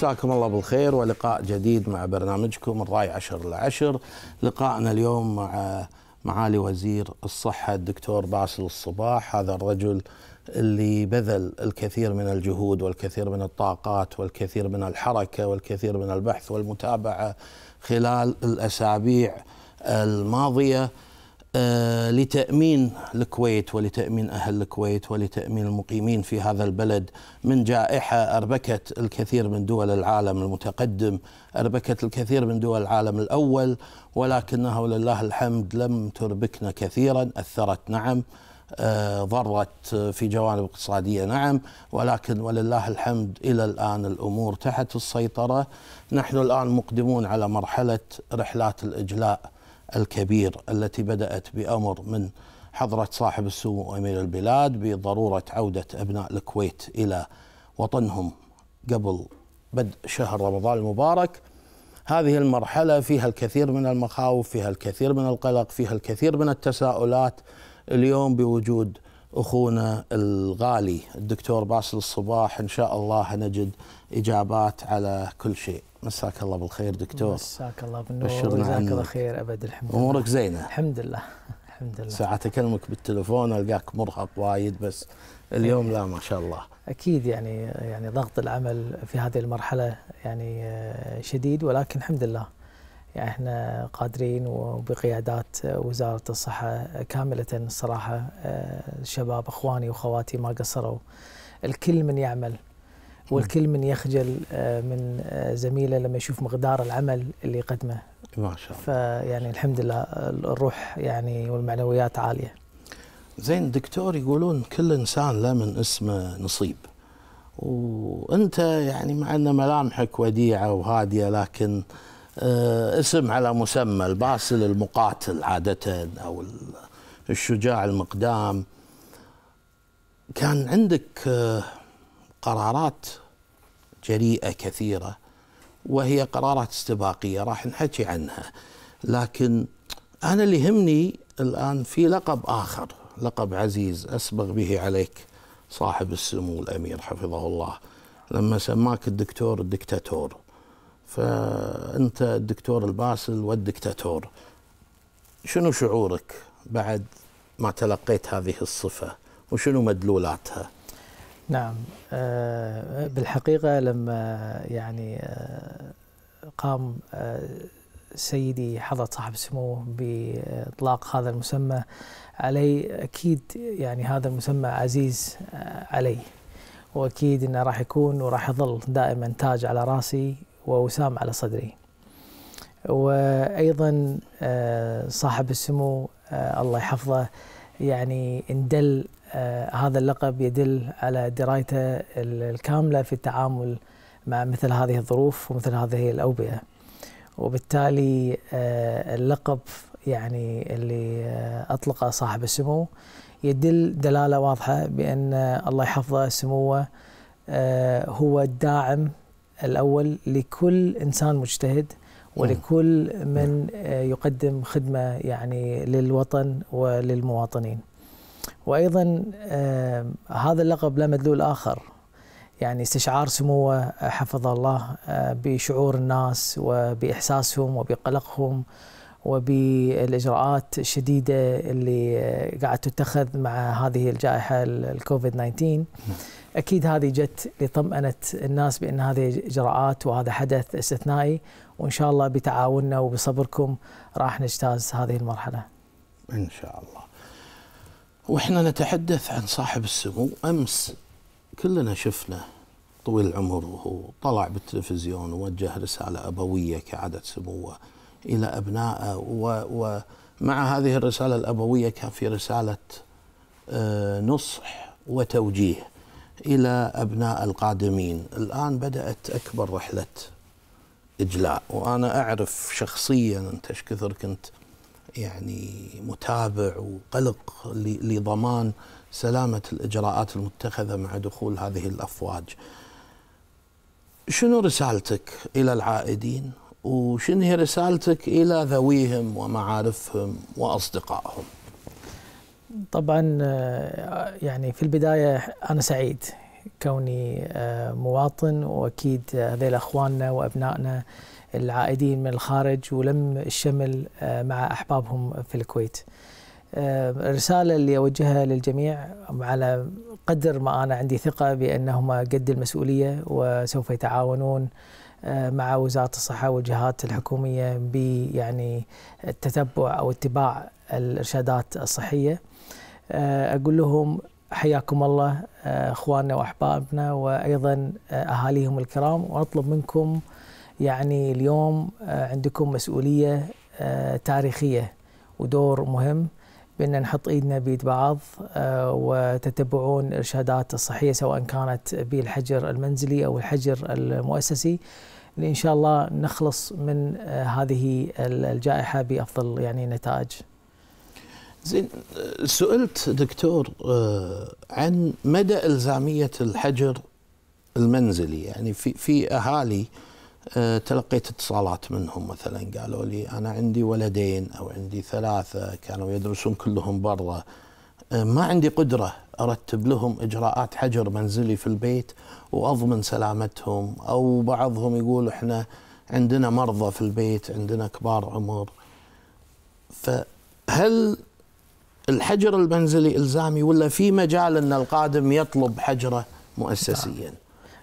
مساكم الله بالخير ولقاء جديد مع برنامجكم الراي عشر العشر لقائنا اليوم مع معالي وزير الصحة الدكتور باسل الصباح هذا الرجل اللي بذل الكثير من الجهود والكثير من الطاقات والكثير من الحركة والكثير من البحث والمتابعة خلال الأسابيع الماضية آه، لتأمين الكويت ولتأمين أهل الكويت ولتأمين المقيمين في هذا البلد من جائحة أربكت الكثير من دول العالم المتقدم أربكت الكثير من دول العالم الأول ولكنها ولله الحمد لم تربكنا كثيرا أثرت نعم آه، ضرت في جوانب اقتصادية نعم ولكن ولله الحمد إلى الآن الأمور تحت السيطرة نحن الآن مقدمون على مرحلة رحلات الإجلاء الكبير التي بدأت بأمر من حضرة صاحب السمو أمير البلاد بضرورة عودة أبناء الكويت إلى وطنهم قبل بدء شهر رمضان المبارك هذه المرحلة فيها الكثير من المخاوف فيها الكثير من القلق فيها الكثير من التساؤلات اليوم بوجود أخونا الغالي الدكتور باسل الصباح إن شاء الله نجد إجابات على كل شيء مساك الله بالخير دكتور مساك الله بالنور جزاك الله خير ابد الحمد لله امورك زينه الحمد لله الحمد لله ساعات اكلمك بالتليفون القاك مرهق وايد بس اليوم لا ما شاء الله اكيد يعني يعني ضغط العمل في هذه المرحله يعني آه، شديد ولكن الحمد لله يعني احنا قادرين وبقيادات وزاره الصحه كامله الصراحه الشباب آه، اخواني واخواتي ما قصروا الكل من يعمل والكل من يخجل آه، من آه، زميله لما يشوف مقدار العمل اللي يقدمه ما شاء الله فيعني الحمد لله الروح يعني والمعنويات عاليه زين دكتور يقولون كل انسان له من اسمه نصيب وانت يعني مع ان ملامحك وديعه وهاديه لكن آه، اسم على مسمى الباسل المقاتل عاده او الشجاع المقدام كان عندك قرارات جريئه كثيره وهي قرارات استباقيه راح نحكي عنها لكن انا اللي يهمني الان في لقب اخر لقب عزيز اسبغ به عليك صاحب السمو الامير حفظه الله لما سماك الدكتور الدكتاتور فانت الدكتور الباسل والدكتاتور شنو شعورك بعد ما تلقيت هذه الصفه وشنو مدلولاتها؟ نعم آه، بالحقيقة لما يعني آه، قام آه، سيدي حضرة صاحب السمو بإطلاق هذا المسمى علي أكيد يعني هذا المسمى عزيز علي وأكيد أنه راح يكون وراح يظل دائما تاج على رأسي ووسام على صدري وأيضا صاحب السمو الله يحفظه يعني اندل آه، هذا اللقب يدل على درايته الكامله في التعامل مع مثل هذه الظروف ومثل هذه الاوبئه وبالتالي آه، اللقب يعني اللي آه، اطلقه صاحب السمو يدل دلاله واضحه بان الله يحفظه سموه هو الداعم الاول لكل انسان مجتهد ولكل نعم. من يقدم خدمه يعني للوطن وللمواطنين. وايضا آه، هذا اللقب له مدلول اخر يعني استشعار سموه آه، حفظ الله آه، بشعور الناس وباحساسهم وبقلقهم وبالاجراءات الشديده اللي قاعد تتخذ مع هذه الجائحه الكوفيد 19 اكيد هذه جت لطمأنه الناس بان هذه اجراءات وهذا حدث استثنائي وان شاء الله بتعاوننا وبصبركم راح نجتاز هذه المرحله. ان شاء الله. واحنا نتحدث عن صاحب السمو امس كلنا شفنا طويل العمر وهو طلع بالتلفزيون ووجه رساله ابويه كعاده سموه الى ابنائه ومع هذه الرساله الابويه كان في رساله آه، نصح وتوجيه الى ابناء القادمين الان بدات اكبر رحله اجلاء وانا اعرف شخصيا انت ايش كثر كنت يعني متابع وقلق لضمان سلامة الإجراءات المتخذة مع دخول هذه الأفواج شنو رسالتك إلى العائدين وشنو هي رسالتك إلى ذويهم ومعارفهم وأصدقائهم طبعا آه، يعني في البداية أنا سعيد كوني آه، مواطن وأكيد هذه أخواننا وأبنائنا العائدين من الخارج ولم الشمل آه، مع أحبابهم في الكويت الرسالة آه، اللي أوجهها للجميع على قدر ما أنا عندي ثقة بأنهم قد المسؤولية وسوف يتعاونون آه، مع وزارة الصحة والجهات الحكومية يعني التتبع أو اتباع الإرشادات الصحية أقول لهم حياكم الله اخواننا واحبابنا وايضا اهاليهم الكرام واطلب منكم يعني اليوم آه، عندكم مسؤوليه آه، تاريخيه ودور مهم بان نحط ايدنا بيد بعض آه، وتتبعون الارشادات الصحيه سواء كانت بالحجر المنزلي او الحجر المؤسسي لان شاء الله نخلص من هذه الجائحه بافضل يعني نتائج. زين سئلت دكتور عن مدى الزاميه الحجر المنزلي يعني في في اهالي آه، تلقيت اتصالات منهم مثلا قالوا لي انا عندي ولدين او عندي ثلاثه كانوا يدرسون كلهم برا آه، ما عندي قدره ارتب لهم اجراءات حجر منزلي في البيت واضمن سلامتهم او بعضهم يقول احنا عندنا مرضى في البيت عندنا كبار عمر فهل الحجر المنزلي الزامي ولا في مجال ان القادم يطلب حجره مؤسسيا؟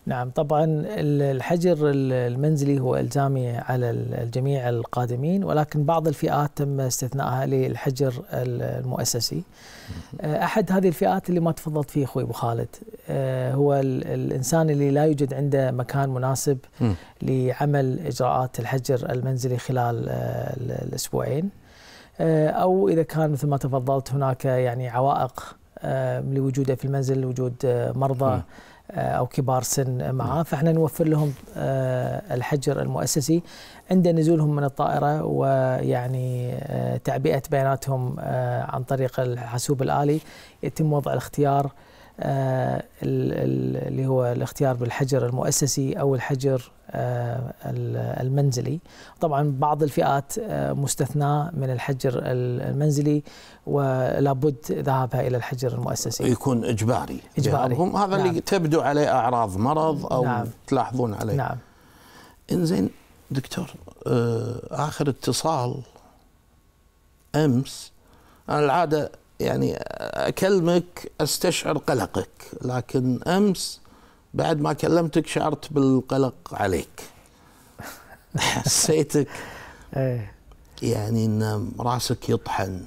نعم طبعا الحجر المنزلي هو الزامي على الجميع القادمين ولكن بعض الفئات تم استثنائها للحجر المؤسسي احد هذه الفئات اللي ما تفضلت فيه اخوي ابو خالد آه، هو الانسان اللي لا يوجد عنده مكان مناسب لعمل اجراءات الحجر المنزلي خلال آه، الاسبوعين آه، او اذا كان مثل ما تفضلت هناك يعني عوائق لوجوده في المنزل وجود مرضى آه، او كبار سن معاه نعم. فاحنا نوفر لهم آه، الحجر المؤسسي عند نزولهم من الطائره ويعني آه، تعبئه بياناتهم عن طريق الحاسوب الالي يتم وضع الاختيار آه، اللي هو الاختيار بالحجر المؤسسي او الحجر آه، المنزلي طبعا بعض الفئات آه، مستثناة من الحجر المنزلي ولابد ذهابها الى الحجر المؤسسي يكون اجباري اجباري هم هذا نعم. اللي تبدو عليه اعراض مرض او نعم. تلاحظون عليه نعم انزين دكتور اخر اتصال امس انا العاده يعني اكلمك استشعر قلقك لكن امس بعد ما كلمتك شعرت بالقلق عليك حسيتك إيه. يعني ان راسك يطحن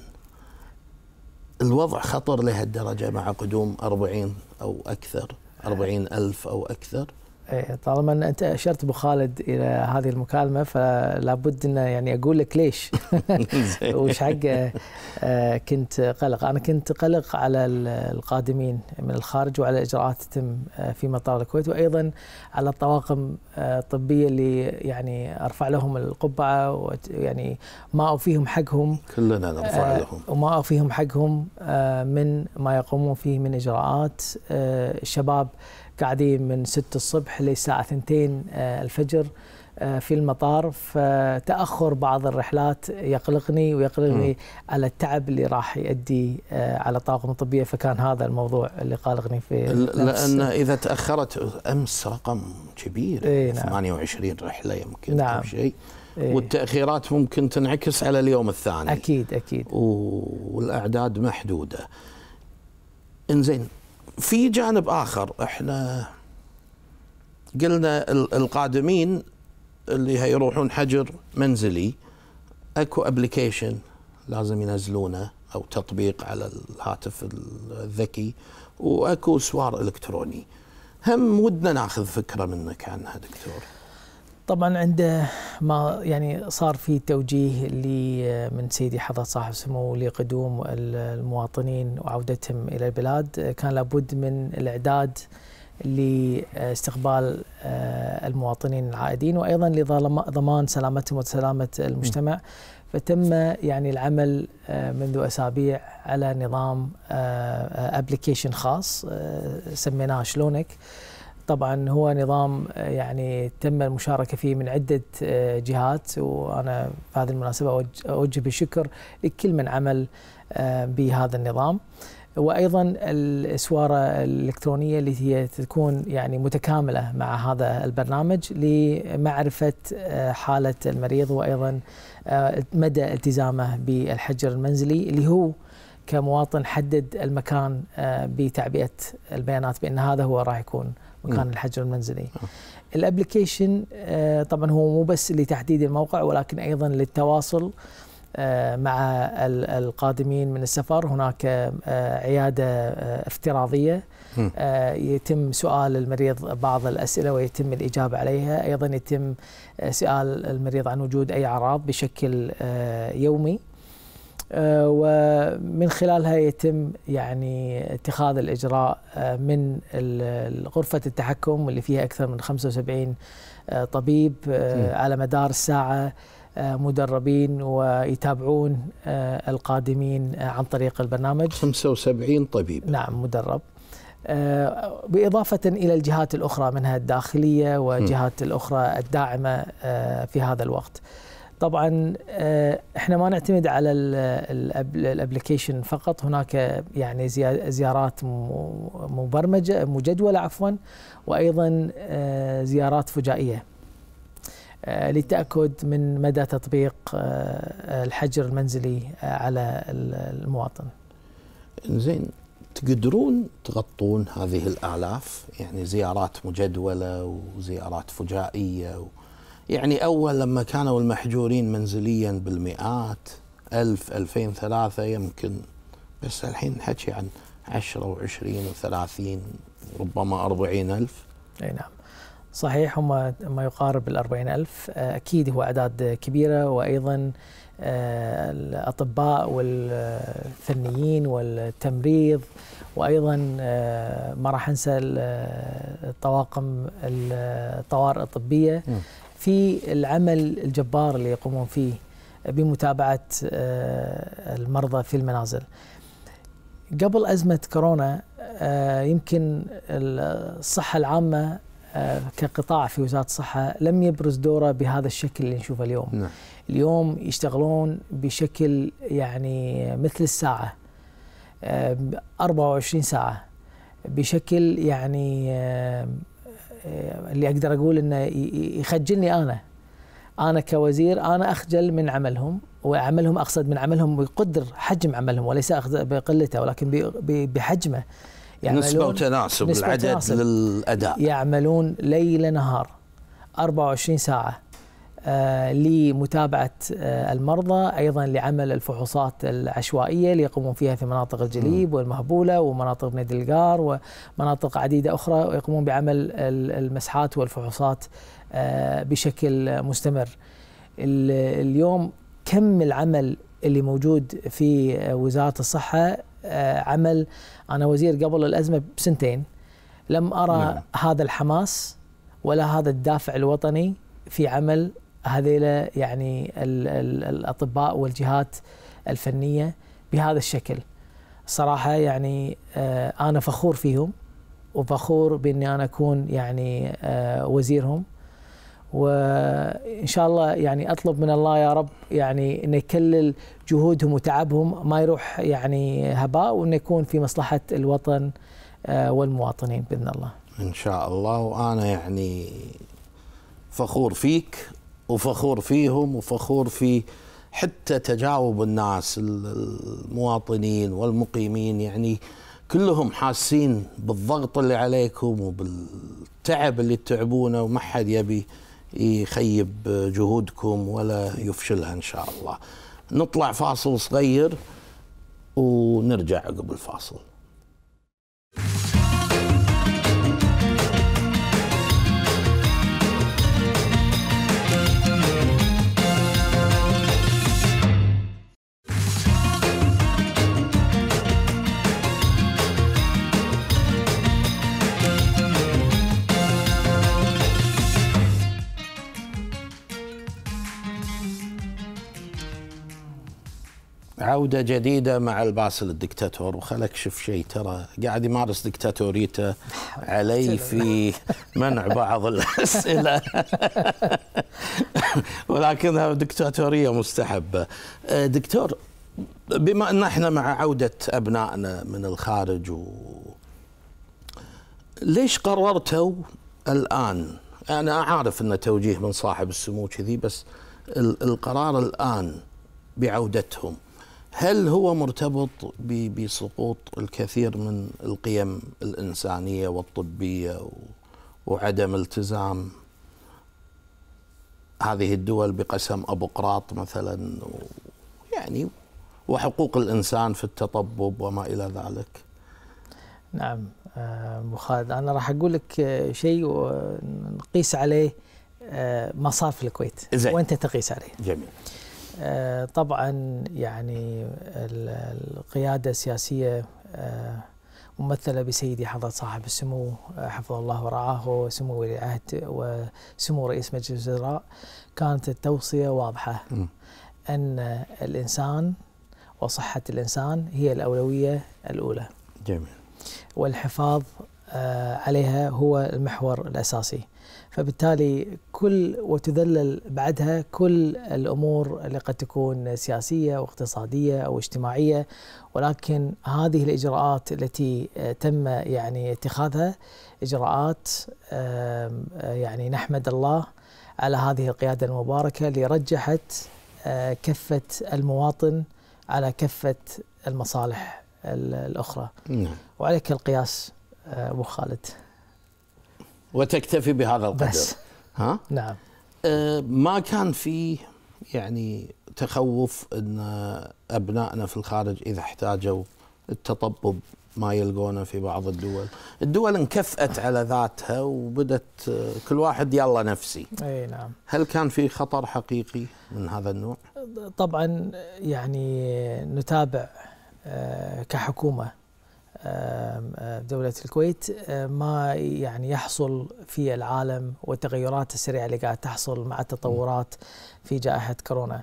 الوضع خطر لهالدرجه مع قدوم 40 او اكثر 40 الف او اكثر إيه، طالما ان انت اشرت ابو خالد الى هذه المكالمه فلا بد ان يعني اقول لك ليش وش حق إيه، كنت قلق انا كنت قلق على القادمين من الخارج وعلى اجراءات تتم إيه، في مطار الكويت وايضا على الطواقم الطبيه اللي يعني ارفع لهم القبعه ويعني ما اوفيهم حقهم كلنا نرفع لهم وما اوفيهم حقهم من ما يقومون فيه من اجراءات الشباب قاعدين من 6 الصبح للساعة 2 آه، الفجر آه، في المطار فتأخر بعض الرحلات يقلقني ويقلقني م. على التعب اللي راح يؤدي آه، على الطاقم الطبية فكان هذا الموضوع اللي قلقني في لأن إذا تأخرت أمس رقم كبير إيه نعم. 28 رحلة يمكن نعم. أو شيء إيه. والتأخيرات ممكن تنعكس على اليوم الثاني أكيد أكيد والأعداد محدودة انزين في جانب اخر احنا قلنا القادمين اللي هيروحون حجر منزلي اكو ابلكيشن لازم ينزلونه او تطبيق على الهاتف الذكي واكو سوار الكتروني هم ودنا ناخذ فكره منك عنها دكتور طبعا عند ما يعني صار في توجيه آه، من سيدي حضرة صاحب سمو لقدوم المواطنين وعودتهم إلى البلاد آه، كان لابد من الإعداد لاستقبال آه، المواطنين العائدين وأيضا لضمان سلامتهم وسلامة المجتمع فتم يعني العمل منذ أسابيع على نظام ابلكيشن خاص سميناه شلونك طبعا هو نظام آه، يعني تم المشاركه فيه من عده آه، جهات وانا في هذه المناسبه اوجه بالشكر لكل من عمل آه، بهذا النظام. وايضا السواره الالكترونيه اللي هي تكون يعني متكامله مع هذا البرنامج لمعرفه حاله المريض وايضا مدى التزامه بالحجر المنزلي اللي هو كمواطن حدد المكان بتعبئه البيانات بان هذا هو راح يكون مكان الحجر المنزلي الابلكيشن آه، طبعا هو مو بس لتحديد الموقع ولكن ايضا للتواصل آه، مع القادمين من السفر هناك آه، عيادة افتراضية يتم سؤال المريض بعض الأسئلة ويتم الإجابة عليها أيضا يتم سؤال المريض عن وجود أي أعراض بشكل يومي آه، ومن خلالها يتم يعني اتخاذ الاجراء آه، من غرفه التحكم اللي فيها اكثر من 75 آه، طبيب على مدار الساعه مدربين ويتابعون القادمين عن طريق البرنامج 75 طبيب نعم مدرب باضافه الى الجهات الاخرى منها الداخليه وجهات الاخرى الداعمه في هذا الوقت. طبعا آه، احنا ما نعتمد على الابلكيشن فقط هناك يعني زيارات مبرمجه مجدوله عفوا وايضا آه، زيارات فجائيه آه، للتاكد من مدى تطبيق الحجر المنزلي على المواطن. زين تقدرون تغطون هذه الالاف يعني زيارات مجدوله وزيارات فجائيه و... يعني أول لما كانوا المحجورين منزليا بالمئات ألف ألفين ثلاثة يمكن بس الحين نحكي عن عشرة وعشرين وثلاثين ربما أربعين ألف أي نعم صحيح هم ما يقارب الأربعين ألف آه، أكيد هو أعداد كبيرة وأيضا آه، الأطباء والفنيين والتمريض وأيضا آه، ما راح أنسى الطواقم الطوارئ الطبية م. في العمل الجبار اللي يقومون فيه بمتابعه آه، المرضى في المنازل. قبل ازمه كورونا آه، يمكن الصحه العامه آه، كقطاع في وزاره الصحه لم يبرز دوره بهذا الشكل اللي نشوفه اليوم. نعم. اليوم يشتغلون بشكل يعني مثل الساعه 24 ساعه بشكل يعني اللي اقدر اقول انه يخجلني انا انا كوزير انا اخجل من عملهم وعملهم اقصد من عملهم بقدر حجم عملهم وليس بقلته ولكن بحجمه نسبة وتناسب العدد للأداء يعملون ليل نهار 24 ساعة آه، لمتابعة آه، المرضى أيضا لعمل الفحوصات العشوائية اللي يقومون فيها في مناطق الجليب والمهبولة ومناطق بنيد القار ومناطق عديدة أخرى ويقومون بعمل المسحات والفحوصات آه، بشكل مستمر اليوم كم العمل اللي موجود في وزارة الصحة عمل أنا وزير قبل الأزمة بسنتين لم أرى لا. نعم. هذا الحماس ولا هذا الدافع الوطني في عمل هذيلا يعني الاطباء والجهات الفنيه بهذا الشكل صراحه يعني آه، انا فخور فيهم وفخور باني انا اكون يعني آه، وزيرهم وان شاء الله يعني اطلب من الله يا رب يعني انه يكلل جهودهم وتعبهم ما يروح يعني هباء وانه يكون في مصلحه الوطن آه، والمواطنين باذن الله. ان شاء الله وانا يعني فخور فيك وفخور فيهم وفخور في حتى تجاوب الناس المواطنين والمقيمين يعني كلهم حاسين بالضغط اللي عليكم وبالتعب اللي تتعبونه وما حد يبي يخيب جهودكم ولا يفشلها ان شاء الله. نطلع فاصل صغير ونرجع عقب الفاصل. عودة جديدة مع الباسل الدكتاتور وخلك شوف شيء ترى قاعد يمارس دكتاتوريته علي في منع بعض الأسئلة ولكنها دكتاتورية مستحبة آه، دكتور بما أن احنا مع عودة أبنائنا من الخارج و... ليش قررتوا الآن أنا أعرف أن توجيه من صاحب السمو كذي بس القرار الآن بعودتهم هل هو مرتبط بسقوط الكثير من القيم الإنسانية والطبية وعدم التزام هذه الدول بقسم أبوقراط مثلا يعني وحقوق الإنسان في التطبب وما إلى ذلك نعم آه، أبو خالد أنا راح أقول لك آه، شيء نقيس عليه آه، مصاف الكويت وأنت تقيس عليه جميل آه، طبعا يعني القيادة السياسية آه، ممثلة بسيدي حضرة صاحب السمو حفظه الله ورعاه وسمو ولي العهد وسمو رئيس مجلس الوزراء كانت التوصية واضحة أن الإنسان وصحة الإنسان هي الأولوية الأولى جميل والحفاظ آه، عليها هو المحور الأساسي فبالتالي كل وتذلل بعدها كل الامور اللي قد تكون سياسيه واقتصاديه او اجتماعيه ولكن هذه الاجراءات التي آه، تم يعني اتخاذها اجراءات آه، يعني نحمد الله على هذه القياده المباركه اللي رجحت آه، كفه المواطن على كفه المصالح الاخرى نعم. وعليك القياس ابو خالد وتكتفي بهذا القدر بس. ها نعم آه ما كان في يعني تخوف ان ابنائنا في الخارج اذا احتاجوا التطبب ما يلقونه في بعض الدول الدول انكفأت على ذاتها وبدت آه، كل واحد يلا نفسي اي نعم هل كان في خطر حقيقي من هذا النوع طبعا يعني نتابع آه، كحكومه دولة الكويت ما يعني يحصل في العالم والتغيرات السريعة اللي قاعد تحصل مع التطورات في جائحة كورونا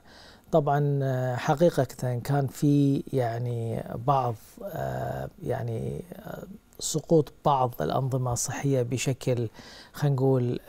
طبعا آه، حقيقة كان في يعني بعض آه، يعني آه، سقوط بعض الأنظمة الصحية بشكل خلينا نقول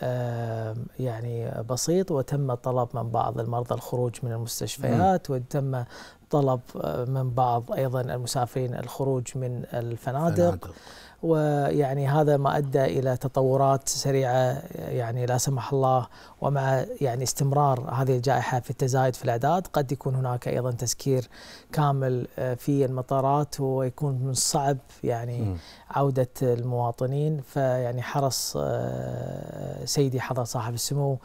يعني بسيط وتم طلب من بعض المرضى الخروج من المستشفيات وتم طلب آه، من بعض ايضا المسافرين الخروج من الفنادق الفنادق. ويعني هذا ما ادى الى تطورات سريعه يعني لا سمح الله ومع يعني استمرار هذه الجائحه في التزايد في الاعداد قد يكون هناك ايضا تسكير كامل آه، في المطارات ويكون من الصعب يعني عوده المواطنين فيعني حرص آه، سيدي حضر صاحب السمو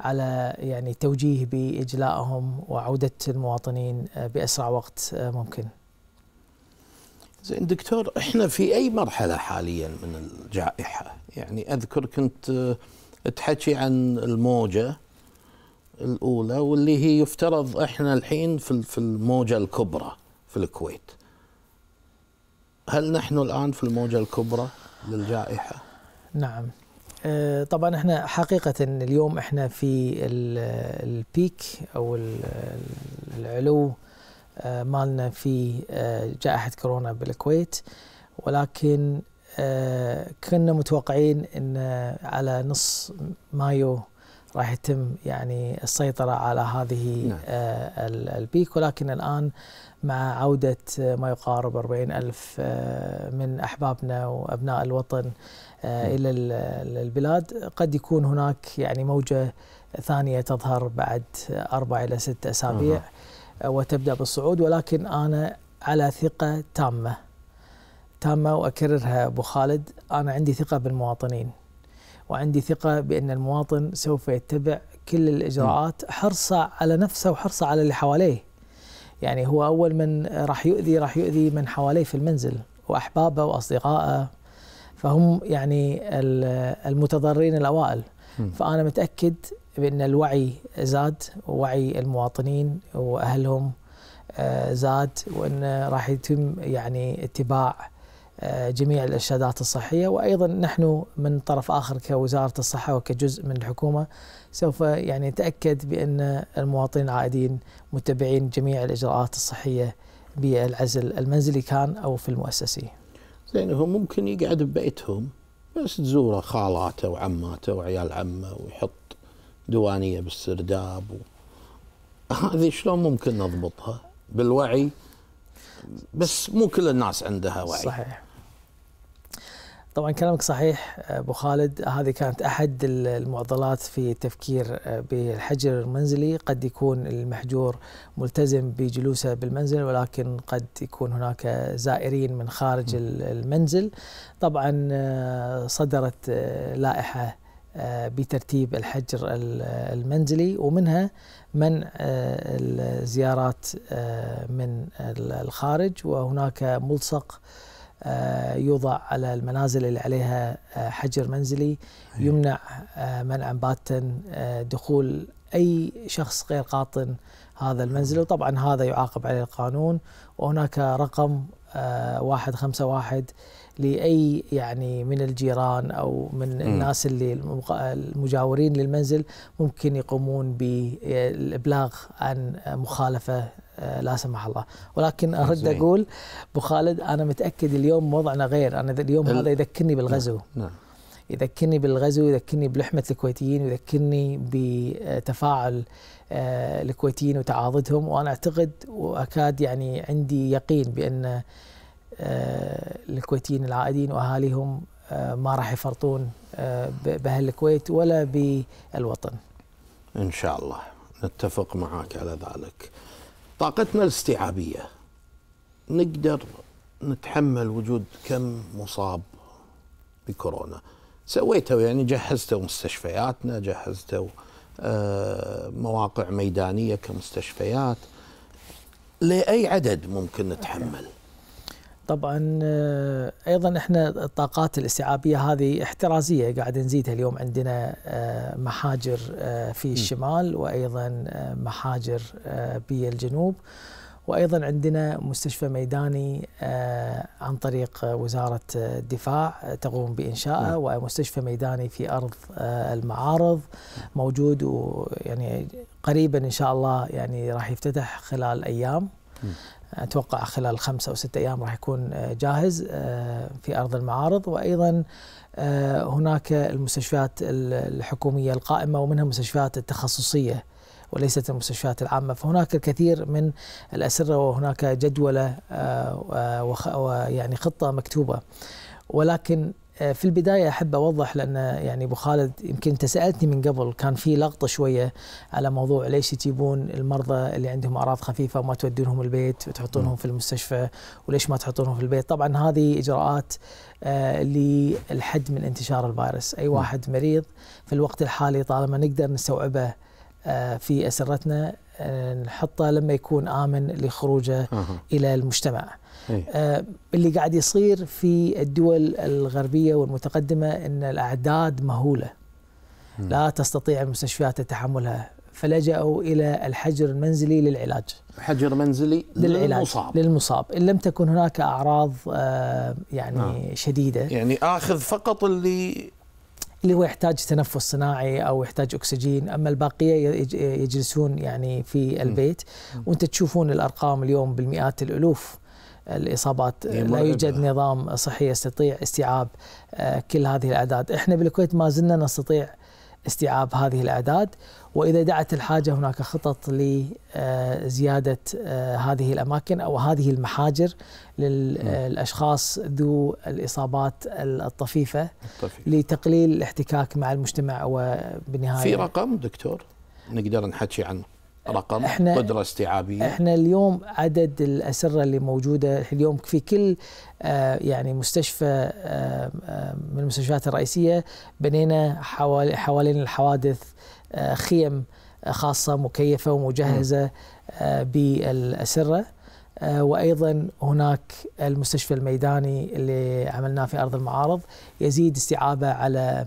على يعني توجيه باجلائهم وعوده المواطنين آه، باسرع وقت ممكن. زين دكتور احنا في اي مرحله حاليا من الجائحه؟ يعني اذكر كنت آه، تحكي عن الموجه الاولى واللي هي يفترض احنا الحين في في الموجه الكبرى في الكويت. هل نحن الان في الموجه الكبرى للجائحه؟ نعم. آه، طبعا احنا حقيقة اليوم احنا في البيك آه، او العلو آه، مالنا في آه، جائحة كورونا بالكويت ولكن آه، كنا متوقعين أن على نص مايو راح يتم يعني السيطرة على هذه نعم. البيك ولكن الآن مع عودة ما يقارب 40 ألف من أحبابنا وأبناء الوطن نعم. إلى البلاد قد يكون هناك يعني موجة ثانية تظهر بعد أربع إلى ست أسابيع أه. وتبدا بالصعود ولكن انا على ثقه تامه تامه واكررها ابو خالد انا عندي ثقه بالمواطنين وعندي ثقه بان المواطن سوف يتبع كل الاجراءات حرصه على نفسه وحرصه على اللي حواليه يعني هو اول من راح يؤذي راح يؤذي من حواليه في المنزل واحبابه واصدقائه فهم يعني المتضررين الاوائل فانا متاكد بأن الوعي زاد ووعي المواطنين وأهلهم آه، زاد وأن راح يتم يعني اتباع آه، جميع الإرشادات الصحية وأيضا نحن من طرف آخر كوزارة الصحة وكجزء من الحكومة سوف يعني نتأكد بأن المواطنين العائدين متبعين جميع الإجراءات الصحية بالعزل المنزلي كان أو في المؤسسي زين هو ممكن يقعد ببيتهم بس تزوره خالاته وعماته وعيال عمه ويحط دوانيه بالسرداب و... هذه شلون ممكن نضبطها؟ بالوعي بس مو كل الناس عندها وعي صحيح طبعا كلامك صحيح ابو خالد هذه كانت احد المعضلات في التفكير آه، بالحجر المنزلي قد يكون المحجور ملتزم بجلوسه بالمنزل ولكن قد يكون هناك زائرين من خارج المنزل طبعا آه، صدرت آه، لائحه آه، بترتيب الحجر المنزلي ومنها منع آه، الزيارات آه، من الخارج وهناك ملصق يوضع على المنازل اللي عليها حجر منزلي أيوة. يمنع منعا باتا دخول اي شخص غير قاطن هذا المنزل أيوة. وطبعا هذا يعاقب عليه القانون وهناك رقم 151 لاي يعني من الجيران او من الناس اللي المجاورين للمنزل ممكن يقومون بالابلاغ عن مخالفه آه، لا سمح الله ولكن ارد اقول ابو خالد انا متاكد اليوم وضعنا غير انا اليوم هذا يذكرني بالغزو نعم،, نعم يذكرني بالغزو يذكرني بلحمة الكويتيين يذكرني بتفاعل آه، الكويتيين وتعاضدهم وأنا أعتقد وأكاد يعني عندي يقين بأن آه، الكويتيين العائدين واهاليهم آه، ما راح يفرطون آه، باهل الكويت ولا بالوطن. ان شاء الله نتفق معك على ذلك. طاقتنا الاستيعابيه نقدر نتحمل وجود كم مصاب بكورونا سويته يعني جهزتوا مستشفياتنا جهزتوا مواقع ميدانية كمستشفيات لأي عدد ممكن نتحمل طبعا آه، ايضا احنا الطاقات الاستيعابيه هذه احترازيه قاعد نزيدها اليوم عندنا آه، محاجر آه، في الشمال وايضا محاجر بالجنوب وايضا عندنا مستشفى ميداني عن طريق وزاره الدفاع تقوم بانشائه ومستشفى ميداني في ارض المعارض موجود ويعني قريبا ان شاء الله يعني راح يفتتح خلال ايام اتوقع خلال خمسة او ستة ايام راح يكون آه، جاهز آه، في ارض المعارض وايضا آه، هناك المستشفيات الحكوميه القائمه ومنها المستشفيات التخصصيه وليست المستشفيات العامة فهناك الكثير من الأسرة وهناك جدولة ويعني خطة مكتوبة ولكن آه، في البدايه احب اوضح لان يعني ابو خالد يمكن انت سالتني من قبل كان في لغطه شويه على موضوع ليش تجيبون المرضى اللي عندهم اعراض خفيفه وما تودونهم البيت وتحطونهم في المستشفى وليش ما تحطونهم في البيت طبعا هذه اجراءات آه، للحد من انتشار الفيروس اي واحد مريض في الوقت الحالي طالما نقدر نستوعبه آه، في أسرتنا آه، نحطه لما يكون آمن لخروجه أه. إلى المجتمع أيه. اللي قاعد يصير في الدول الغربية والمتقدمة أن الأعداد مهولة م. لا تستطيع المستشفيات تحملها فلجأوا إلى الحجر المنزلي للعلاج حجر منزلي للعلاج للمصاب للمصاب إن لم تكن هناك أعراض يعني آه. شديدة يعني آخذ فقط اللي اللي هو يحتاج تنفس صناعي او يحتاج اكسجين اما الباقيه يجلسون يعني في البيت وانت تشوفون الارقام اليوم بالمئات الالوف الاصابات إيه، لا يوجد نظام صحي يستطيع استيعاب آه، كل هذه الاعداد احنا بالكويت ما زلنا نستطيع استيعاب هذه الاعداد واذا دعت الحاجه هناك خطط لزياده آه، هذه الاماكن او هذه المحاجر للاشخاص نعم. آه، ذو الاصابات الطفيفه الطفيف. لتقليل الاحتكاك مع المجتمع وبالنهايه في رقم دكتور نقدر نحكي عنه رقم احنا قدرة استيعابية احنا اليوم عدد الأسرة اللي موجودة اليوم في كل آه، يعني مستشفى من المستشفيات الرئيسية بنينا حوالي حوالين الحوادث آه، خيم خاصة مكيفة ومجهزة آه، بالأسرة آه، وايضا هناك المستشفى الميداني اللي عملناه في ارض المعارض يزيد استيعابه على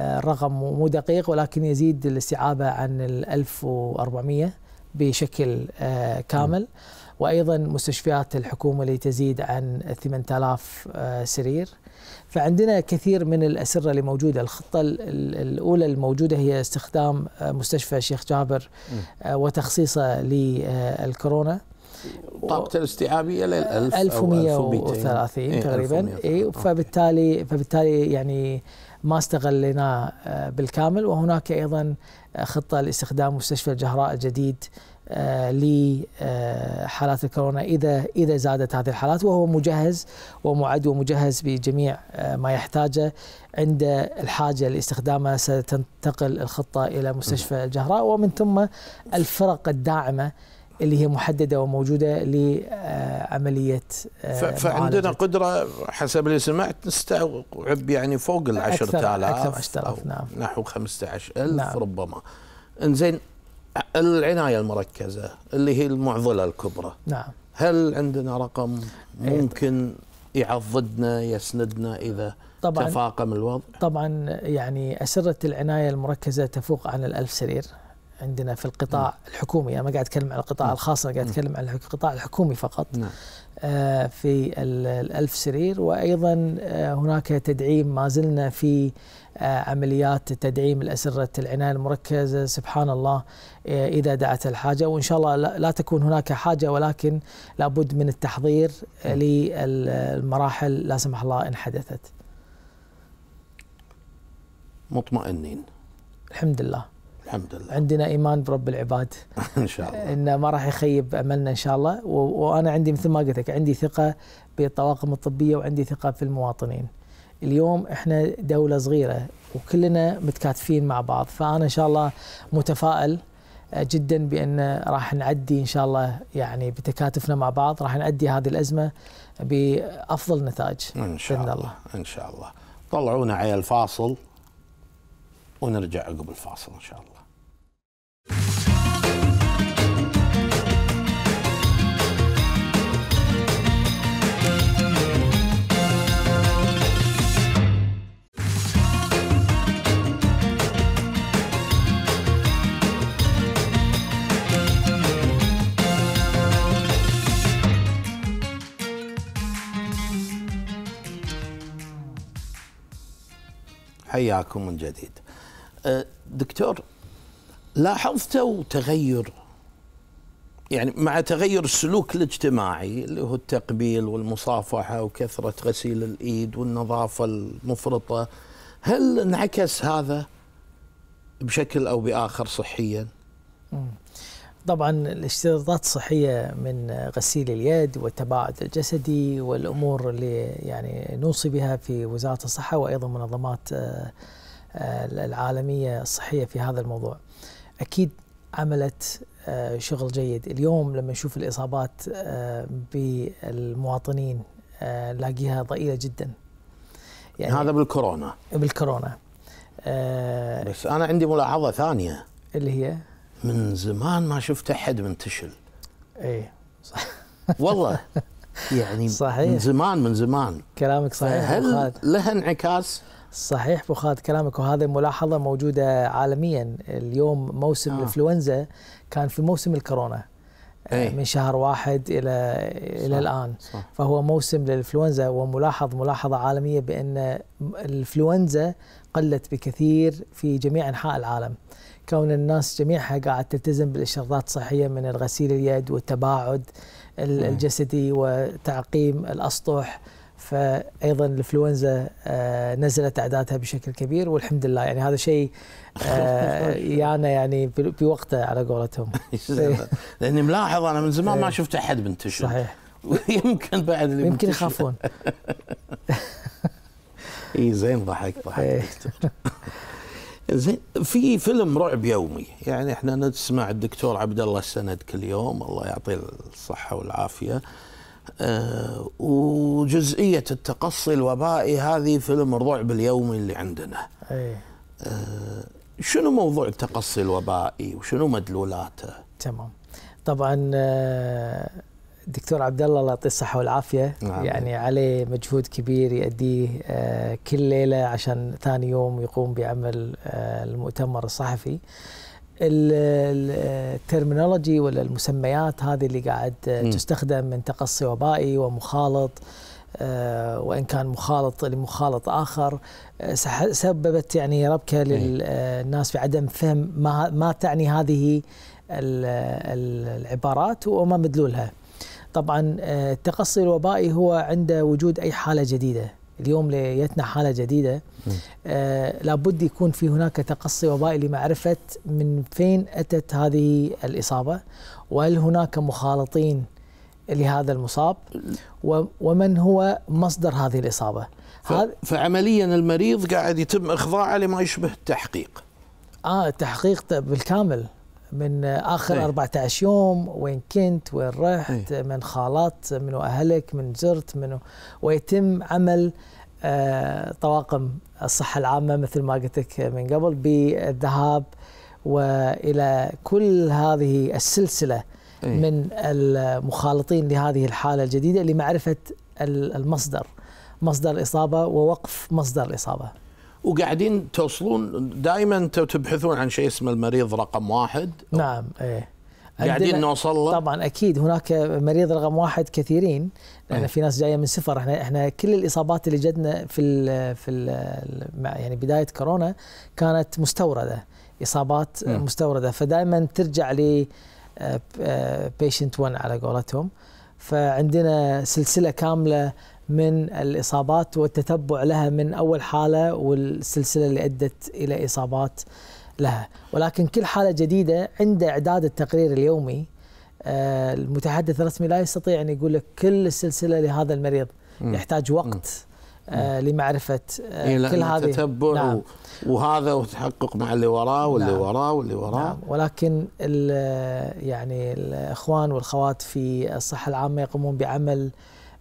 رقم مو دقيق ولكن يزيد الاستيعابه عن ال 1400 بشكل كامل وايضا مستشفيات الحكومه اللي تزيد عن 8000 سرير فعندنا كثير من الأسرة اللي موجودة الخطة الأولى الموجودة هي استخدام آه، مستشفى الشيخ جابر آه، وتخصيصه للكورونا آه، طاقة الاستيعابية لل 1130 إيه، تقريبا اي فبالتالي فبالتالي يعني ما استغليناه بالكامل وهناك ايضا خطه لاستخدام مستشفى الجهراء الجديد آه، لحالات الكورونا اذا اذا زادت هذه الحالات وهو مجهز ومعد ومجهز بجميع آه، ما يحتاجه عند الحاجه لاستخدامه ستنتقل الخطه الى مستشفى الجهراء ومن ثم الفرق الداعمه اللي هي محدده وموجوده لعمليه آه، فعندنا معالجة. قدره حسب اللي سمعت نستوعب يعني فوق ال 10000 أكثر, 10000 نعم نحو 15000 نعم. ربما انزين العنايه المركزه اللي هي المعضله الكبرى نعم هل عندنا رقم إيه. ممكن يعضدنا يسندنا اذا طبعا تفاقم الوضع؟ طبعا يعني اسره العنايه المركزه تفوق عن الألف سرير عندنا في القطاع م. نعم. الحكومي انا ما قاعد اتكلم عن القطاع نعم. الخاص انا قاعد نعم. اتكلم عن القطاع الحكومي فقط نعم. آه، في الألف سرير وايضا آه، هناك تدعيم ما زلنا في آه، عمليات تدعيم الأسرة العناية المركزة سبحان الله آه، إذا دعت الحاجة وإن شاء الله لا تكون هناك حاجة ولكن لابد من التحضير للمراحل لا سمح الله إن حدثت مطمئنين الحمد لله الحمد لله عندنا ايمان برب العباد ان شاء الله انه ما راح يخيب املنا ان شاء الله وانا عندي مثل ما قلت لك عندي ثقه بالطواقم الطبيه وعندي ثقه في المواطنين اليوم احنا دوله صغيره وكلنا متكاتفين مع بعض فانا ان شاء الله متفائل آه، جدا بان راح نعدي ان شاء الله يعني بتكاتفنا مع بعض راح نعدي هذه الازمه بافضل نتائج ان شاء الله. الله ان شاء الله طلعونا على الفاصل ونرجع عقب الفاصل ان شاء الله حياكم من جديد أه، دكتور لاحظتوا تغير يعني مع تغير السلوك الاجتماعي اللي هو التقبيل والمصافحه وكثره غسيل الايد والنظافه المفرطه هل انعكس هذا بشكل او باخر صحيا؟ طبعا الاشتراطات الصحية من غسيل اليد والتباعد الجسدي والأمور اللي يعني نوصي بها في وزارة الصحة وأيضا منظمات آه، آه، العالمية الصحية في هذا الموضوع أكيد عملت آه، شغل جيد اليوم لما نشوف الإصابات بالمواطنين نلاقيها ضئيلة جدا يعني هذا بالكورونا بالكورونا بس أنا عندي ملاحظة ثانية اللي هي من زمان ما شفت احد منتشل اي صح والله يعني صحيح من زمان من زمان كلامك صحيح هل لها انعكاس؟ صحيح بخاد خالد كلامك وهذه ملاحظه موجوده عالميا اليوم موسم آه. الانفلونزا كان في موسم الكورونا آه، أي. من شهر واحد الى صح. الى الان صح. فهو موسم للانفلونزا وملاحظ ملاحظه عالميه بان الانفلونزا قلت بكثير في جميع انحاء العالم كون الناس جميعها قاعد تلتزم بالاشراطات الصحيه من غسيل اليد والتباعد الجسدي وتعقيم الاسطح فايضا الانفلونزا آه، نزلت اعدادها بشكل كبير والحمد لله يعني هذا شيء آه، يانا يعني بوقته على قولتهم لاني ملاحظ انا من زمان ما إيه. شفت احد منتشر صحيح ويمكن بعد اللي يمكن يخافون اي زين ضحك ضحك إيه. زين في فيلم رعب يومي يعني احنا نسمع الدكتور عبد الله السند كل يوم الله يعطيه الصحه والعافيه أه وجزئيه التقصي الوبائي هذه فيلم الرعب اليومي اللي عندنا أي. أه شنو موضوع التقصي الوبائي وشنو مدلولاته تمام طبعا آه، دكتور عبد الله الله يعطيه الصحه والعافيه نعم. يعني عليه مجهود كبير يؤديه آه، كل ليله عشان ثاني يوم يقوم بعمل آه، المؤتمر الصحفي الترمينولوجي آه، ولا المسميات هذه اللي قاعد تستخدم من تقصي وبائي ومخالط وان كان مخالط لمخالط اخر سببت يعني ربكه إيه. للناس في عدم فهم ما ما تعني هذه العبارات وما مدلولها. طبعا آه، التقصي الوبائي هو عند وجود اي حاله جديده اليوم ليتنا حاله جديده آه، لابد يكون في هناك تقصي وبائي لمعرفه من فين اتت هذه الاصابه وهل هناك مخالطين لهذا المصاب ومن هو مصدر هذه الاصابه فعمليا المريض قاعد يتم اخضاعه لما يشبه التحقيق اه التحقيق بالكامل من اخر ايه. 14 يوم وين كنت وين رحت ايه. من خالطت منو اهلك من زرت منو ويتم عمل آه، طواقم الصحه العامه مثل ما قلت لك من قبل بالذهاب والى كل هذه السلسله ايه. من المخالطين لهذه الحاله الجديده لمعرفه المصدر مصدر الاصابه ووقف مصدر الاصابه وقاعدين توصلون دائما تبحثون عن شيء اسمه المريض رقم واحد نعم ايه قاعدين نوصل له طبعا اكيد هناك مريض رقم واحد كثيرين لان إيه. في ناس جايه من سفر احنا احنا كل الاصابات اللي جتنا في الـ في الـ يعني بدايه كورونا كانت مستورده اصابات م. إيه. مستورده فدائما ترجع ل بيشنت آه، 1 آه، على قولتهم فعندنا سلسله كامله من الاصابات والتتبع لها من اول حاله والسلسله اللي ادت الى اصابات لها، ولكن كل حاله جديده عند اعداد التقرير اليومي آه، المتحدث الرسمي لا يستطيع ان يقول لك كل السلسله لهذا المريض يحتاج وقت آه لمعرفه آه إيه، كل هذه تتبع نعم. وهذا وتحقق مع اللي وراه نعم. واللي نعم. وراه واللي وراه نعم. ولكن الـ آه، يعني الاخوان والخوات في الصحه العامه يقومون بعمل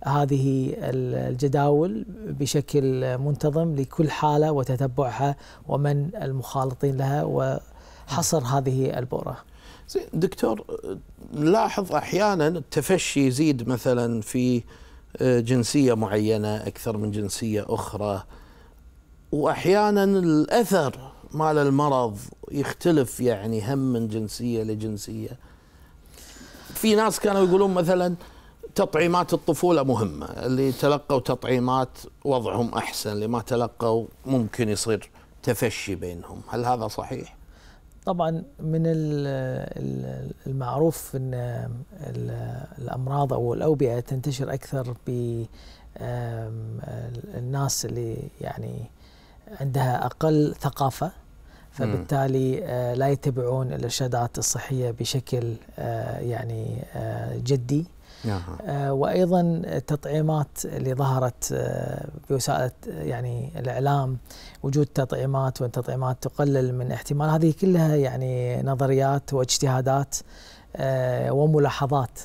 هذه الجداول بشكل منتظم لكل حاله وتتبعها ومن المخالطين لها وحصر هذه البؤره. دكتور نلاحظ احيانا التفشي يزيد مثلا في آه، جنسيه معينه اكثر من جنسيه اخرى واحيانا الاثر مال المرض يختلف يعني هم من جنسيه لجنسيه. في ناس كانوا يقولون مثلا تطعيمات الطفولة مهمة اللي تلقوا تطعيمات وضعهم أحسن اللي ما تلقوا ممكن يصير تفشي بينهم هل هذا صحيح؟ طبعا من المعروف ان الامراض او الاوبئه تنتشر اكثر بالناس اللي يعني عندها اقل ثقافه فبالتالي آه، لا يتبعون الارشادات الصحيه بشكل آه، يعني آه، جدي نعم. آه وايضا التطعيمات اللي ظهرت آه بوسائل يعني الاعلام وجود تطعيمات والتطعيمات تقلل من احتمال هذه كلها يعني نظريات واجتهادات آه وملاحظات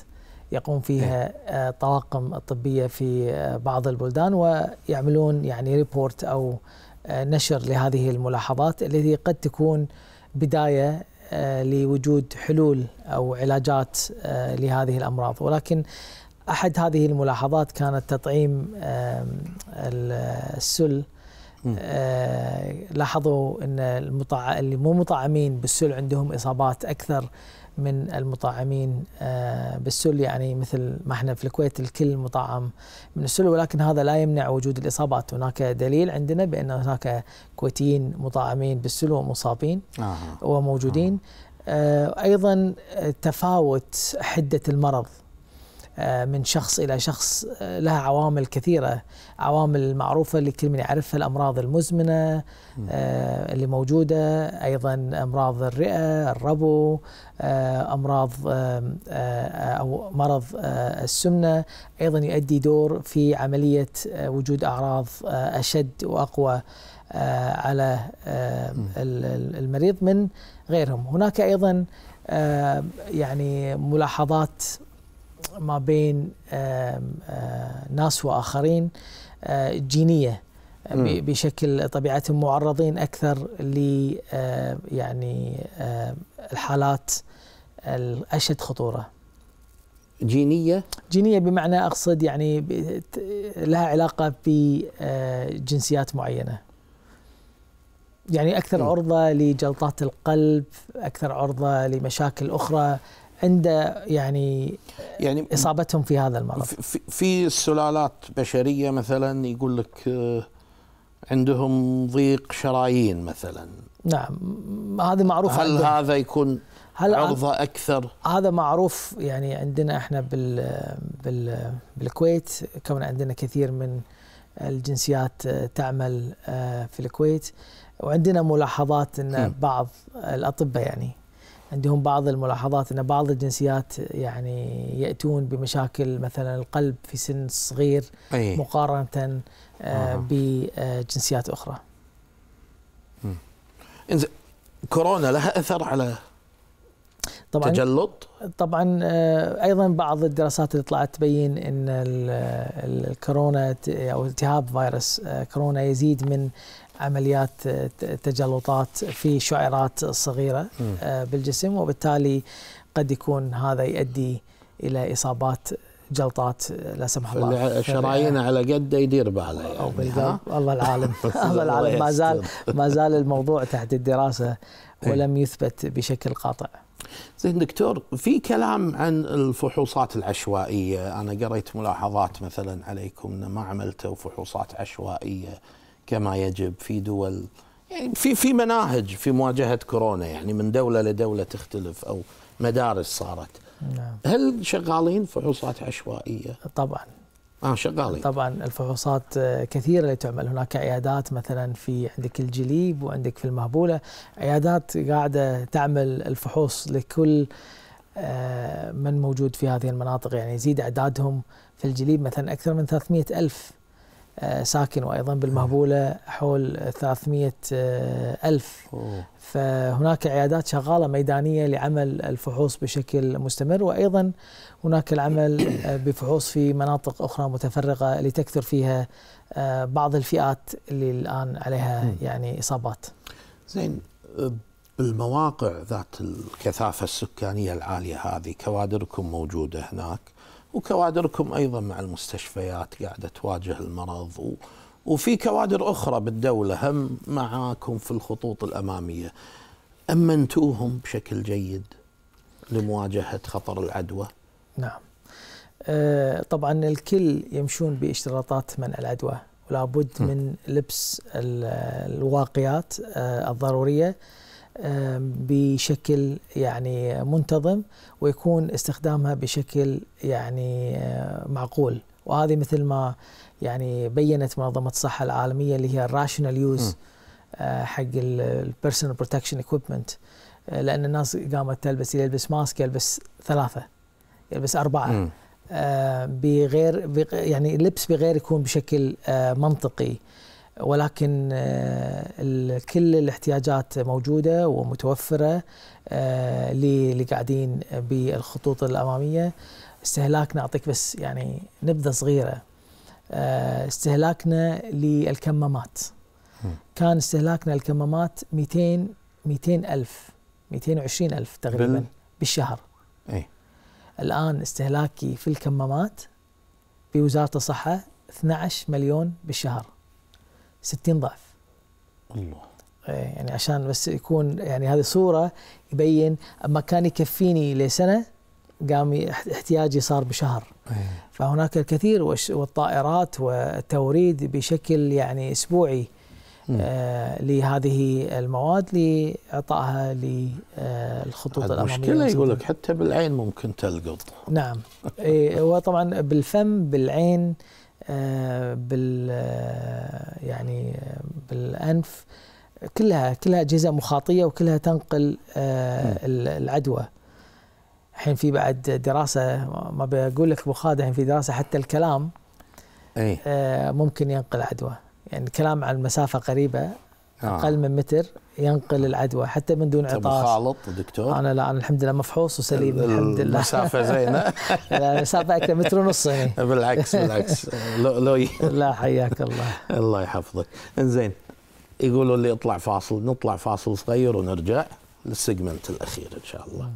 يقوم فيها إيه. آه، طواقم الطبيه في آه، بعض البلدان ويعملون يعني ريبورت او آه، نشر لهذه الملاحظات التي قد تكون بدايه آه، لوجود حلول او علاجات آه، لهذه الامراض ولكن احد هذه الملاحظات كانت تطعيم السل آه، لاحظوا ان المطعمين اللي مو مطعمين بالسل عندهم اصابات اكثر من المطعمين آه، بالسل يعني مثل ما احنا في الكويت الكل مطعم من السل ولكن هذا لا يمنع وجود الاصابات هناك دليل عندنا بان هناك كويتيين مطعمين بالسل ومصابين آه. وموجودين آه. آه، ايضا تفاوت حده المرض آه، من شخص الى شخص آه، لها عوامل كثيره عوامل معروفه اللي كل من يعرفها الامراض المزمنه آه، اللي موجوده ايضا امراض الرئه الربو امراض او مرض السمنه ايضا يؤدي دور في عمليه وجود اعراض اشد واقوى على المريض من غيرهم هناك ايضا يعني ملاحظات ما بين ناس واخرين جينيه بشكل طبيعتهم معرضين اكثر ل يعني الحالات الاشد خطوره. جينيه؟ جينيه بمعنى اقصد يعني لها علاقه بجنسيات معينه. يعني اكثر عرضه لجلطات القلب، اكثر عرضه لمشاكل اخرى عند يعني يعني اصابتهم في هذا المرض في, سلالات بشريه مثلا يقول لك آه، عندهم ضيق شرايين مثلا نعم هذا معروف هل عندهم. هذا يكون هل عرضه اكثر هذا معروف يعني عندنا احنا بال بال بالكويت كون عندنا كثير من الجنسيات آه، تعمل آه، في الكويت وعندنا ملاحظات ان بعض الاطباء يعني عندهم بعض الملاحظات ان بعض الجنسيات يعني ياتون بمشاكل مثلا القلب في سن صغير أي. مقارنه آه. بجنسيات اخرى. إنز... كورونا لها اثر على طبعا تجلط؟ طبعا آه، ايضا بعض الدراسات اللي طلعت تبين ان الكورونا او التهاب فيروس آه، كورونا يزيد من عمليات آه، تجلطات في شعيرات صغيره آه، بالجسم وبالتالي قد يكون هذا يؤدي الى اصابات جلطات آه، لا سمح الله الشرايين على قده يدير باله يعني الله العالم الله العالم ما زال ما زال الموضوع تحت الدراسه إيه. ولم يثبت بشكل قاطع زين دكتور في كلام عن الفحوصات العشوائيه انا قريت ملاحظات مثلا عليكم ان ما عملتوا فحوصات عشوائيه كما يجب في دول يعني في في مناهج في مواجهه كورونا يعني من دوله لدوله تختلف او مدارس صارت نعم. هل شغالين فحوصات عشوائيه طبعا اه شغالين طبعا الفحوصات آه، كثيره اللي تعمل هناك عيادات مثلا في عندك الجليب وعندك في المهبوله عيادات قاعده تعمل الفحوص لكل آه، من موجود في هذه المناطق يعني يزيد اعدادهم في الجليب مثلا اكثر من 300 الف آه، ساكن وأيضا بالمهبولة حول 300 آه، ألف فهناك عيادات شغالة ميدانية لعمل الفحوص بشكل مستمر وأيضا هناك العمل آه، بفحوص في مناطق أخرى متفرقة لتكثر فيها بعض الفئات اللي الآن عليها يعني إصابات زين بالمواقع ذات الكثافة السكانية العالية هذه كوادركم موجودة هناك وكوادركم ايضا مع المستشفيات قاعده تواجه المرض و وفي كوادر اخرى بالدوله هم معاكم في الخطوط الاماميه. امنتوهم بشكل جيد لمواجهه خطر العدوى؟ نعم. أه طبعا الكل يمشون باشتراطات منع العدوى ولابد من لبس الواقيات آه، الضروريه بشكل يعني منتظم ويكون استخدامها بشكل يعني معقول وهذه مثل ما يعني بينت منظمه الصحه العالميه اللي هي الراشنال آه، يوز حق البيرسونال بروتكشن اكويبمنت لان الناس قامت تلبس يلبس ماسك يلبس ثلاثه يلبس اربعه م. آه، بغير يعني لبس بغير يكون بشكل آه، منطقي ولكن آه، كل الاحتياجات موجوده ومتوفره اللي آه، قاعدين بالخطوط الاماميه استهلاكنا اعطيك بس يعني نبذه صغيره آه، استهلاكنا للكمامات كان استهلاكنا الكمامات 200 200 ألف 220 ألف تقريبا بال... بالشهر أي. الآن استهلاكي في الكمامات بوزارة الصحة 12 مليون بالشهر 60 ضعف الله إيه، يعني عشان بس يكون يعني هذه صوره يبين اما كان يكفيني لسنه قام احتياجي صار بشهر إيه. فهناك الكثير والطائرات والتوريد بشكل يعني اسبوعي آه لهذه المواد لاعطائها للخطوط آه، الاماميه المشكله يقول لك حتى بالعين ممكن تلقط نعم إيه، وطبعا بالفم بالعين بال يعني بالانف كلها كلها اجهزه مخاطيه وكلها تنقل العدوى الحين في بعد دراسه ما بقول لك ابو خالد الحين في دراسه حتى الكلام إيه. آه، ممكن ينقل عدوى يعني الكلام على مسافه قريبه آه. اقل من متر ينقل العدوى حتى من دون طيب، عطاس خالط دكتور انا لا انا الحمد لله مفحوص وسليم الحمد لله المسافه زينه المسافه اكثر متر ونص يعني بالعكس بالعكس لو, لو لا حياك الله الله يحفظك انزين يقولوا اللي يطلع فاصل نطلع فاصل صغير ونرجع للسيجمنت الاخير ان شاء الله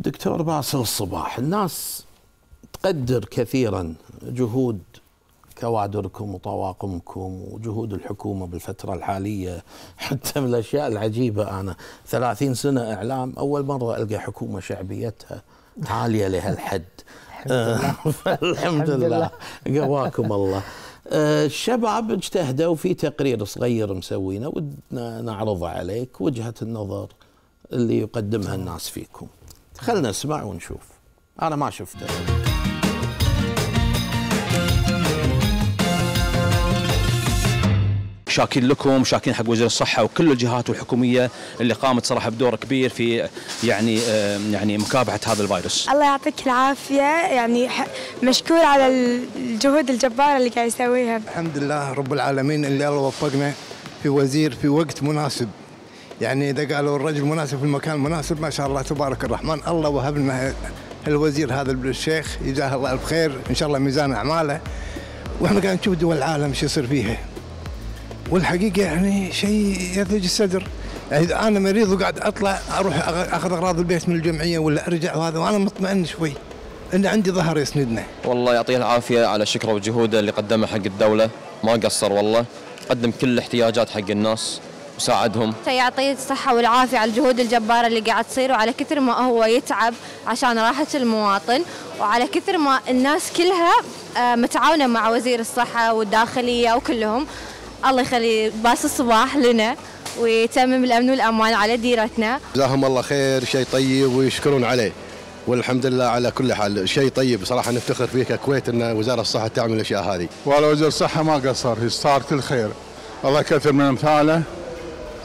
دكتور باسل الصباح الناس تقدر كثيرا جهود كوادركم وطواقمكم وجهود الحكومة بالفترة الحالية حتى من الأشياء العجيبة أنا ثلاثين سنة إعلام أول مرة ألقى حكومة شعبيتها عالية لهالحد الحمد لله قواكم الله آه، الشباب اجتهدوا في تقرير صغير مسوينه ودنا نعرضه عليك وجهة النظر اللي يقدمها الناس فيكم خلنا نسمع ونشوف أنا ما شفته شاكين لكم شاكين حق وزير الصحه وكل الجهات الحكوميه اللي قامت صراحه بدور كبير في يعني يعني مكافحه هذا الفيروس. الله يعطيك العافيه يعني مشكور على الجهود الجباره اللي قاعد يسويها. الحمد لله رب العالمين اللي الله وفقنا في وزير في وقت مناسب يعني إذا قالوا الرجل مناسب في المكان المناسب ما شاء الله تبارك الرحمن الله وهب لنا الوزير هذا الشيخ جزاه الله الف خير إن شاء الله ميزان أعماله وإحنا قاعدين نشوف دول العالم شو يصير فيها والحقيقة يعني شيء يثلج الصدر يعني أنا مريض وقاعد أطلع أروح أخذ أغراض البيت من الجمعية ولا أرجع وهذا وأنا مطمئن شوي ان عندي ظهر يسندنا. والله يعطيه العافيه على شكره وجهوده اللي قدمه حق الدوله، ما قصر والله، قدم كل الاحتياجات حق الناس، وساعدهم يعطي الصحة والعافية على الجهود الجبارة اللي قاعد تصير وعلى كثر ما هو يتعب عشان راحة المواطن وعلى كثر ما الناس كلها آه، متعاونة مع وزير الصحة والداخلية وكلهم الله يخلي باس الصباح لنا ويتمم الأمن والأمان على ديرتنا جزاهم الله خير شيء طيب ويشكرون عليه والحمد لله على كل حال شيء طيب صراحة نفتخر فيه ككويت أن وزارة الصحة تعمل الأشياء هذه والله وزير الصحة ما قصر صارت الخير الله يكثر من أمثاله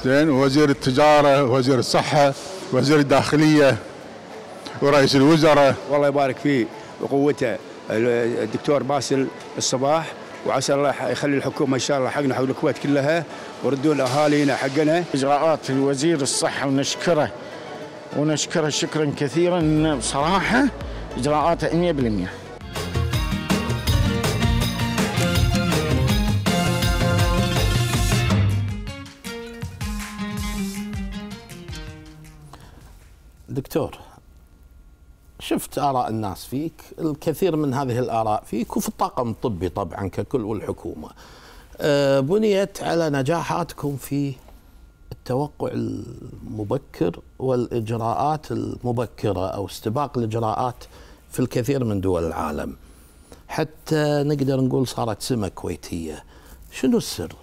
زين وزير التجاره وزير الصحه وزير الداخليه ورئيس الوزراء والله يبارك فيه وقوته الدكتور باسل الصباح وعسى الله يخلي الحكومه ان شاء الله حقنا حق الكويت كلها وردوا لاهالينا حقنا اجراءات الوزير الصحه ونشكره ونشكره شكرا كثيرا بصراحه اجراءاته 100% دكتور شفت آراء الناس فيك الكثير من هذه الآراء فيك وفي الطاقم الطبي طبعا ككل والحكومة آه، بنيت على نجاحاتكم في التوقع المبكر والإجراءات المبكرة أو استباق الإجراءات في الكثير من دول العالم حتى نقدر نقول صارت سمة كويتية شنو السر؟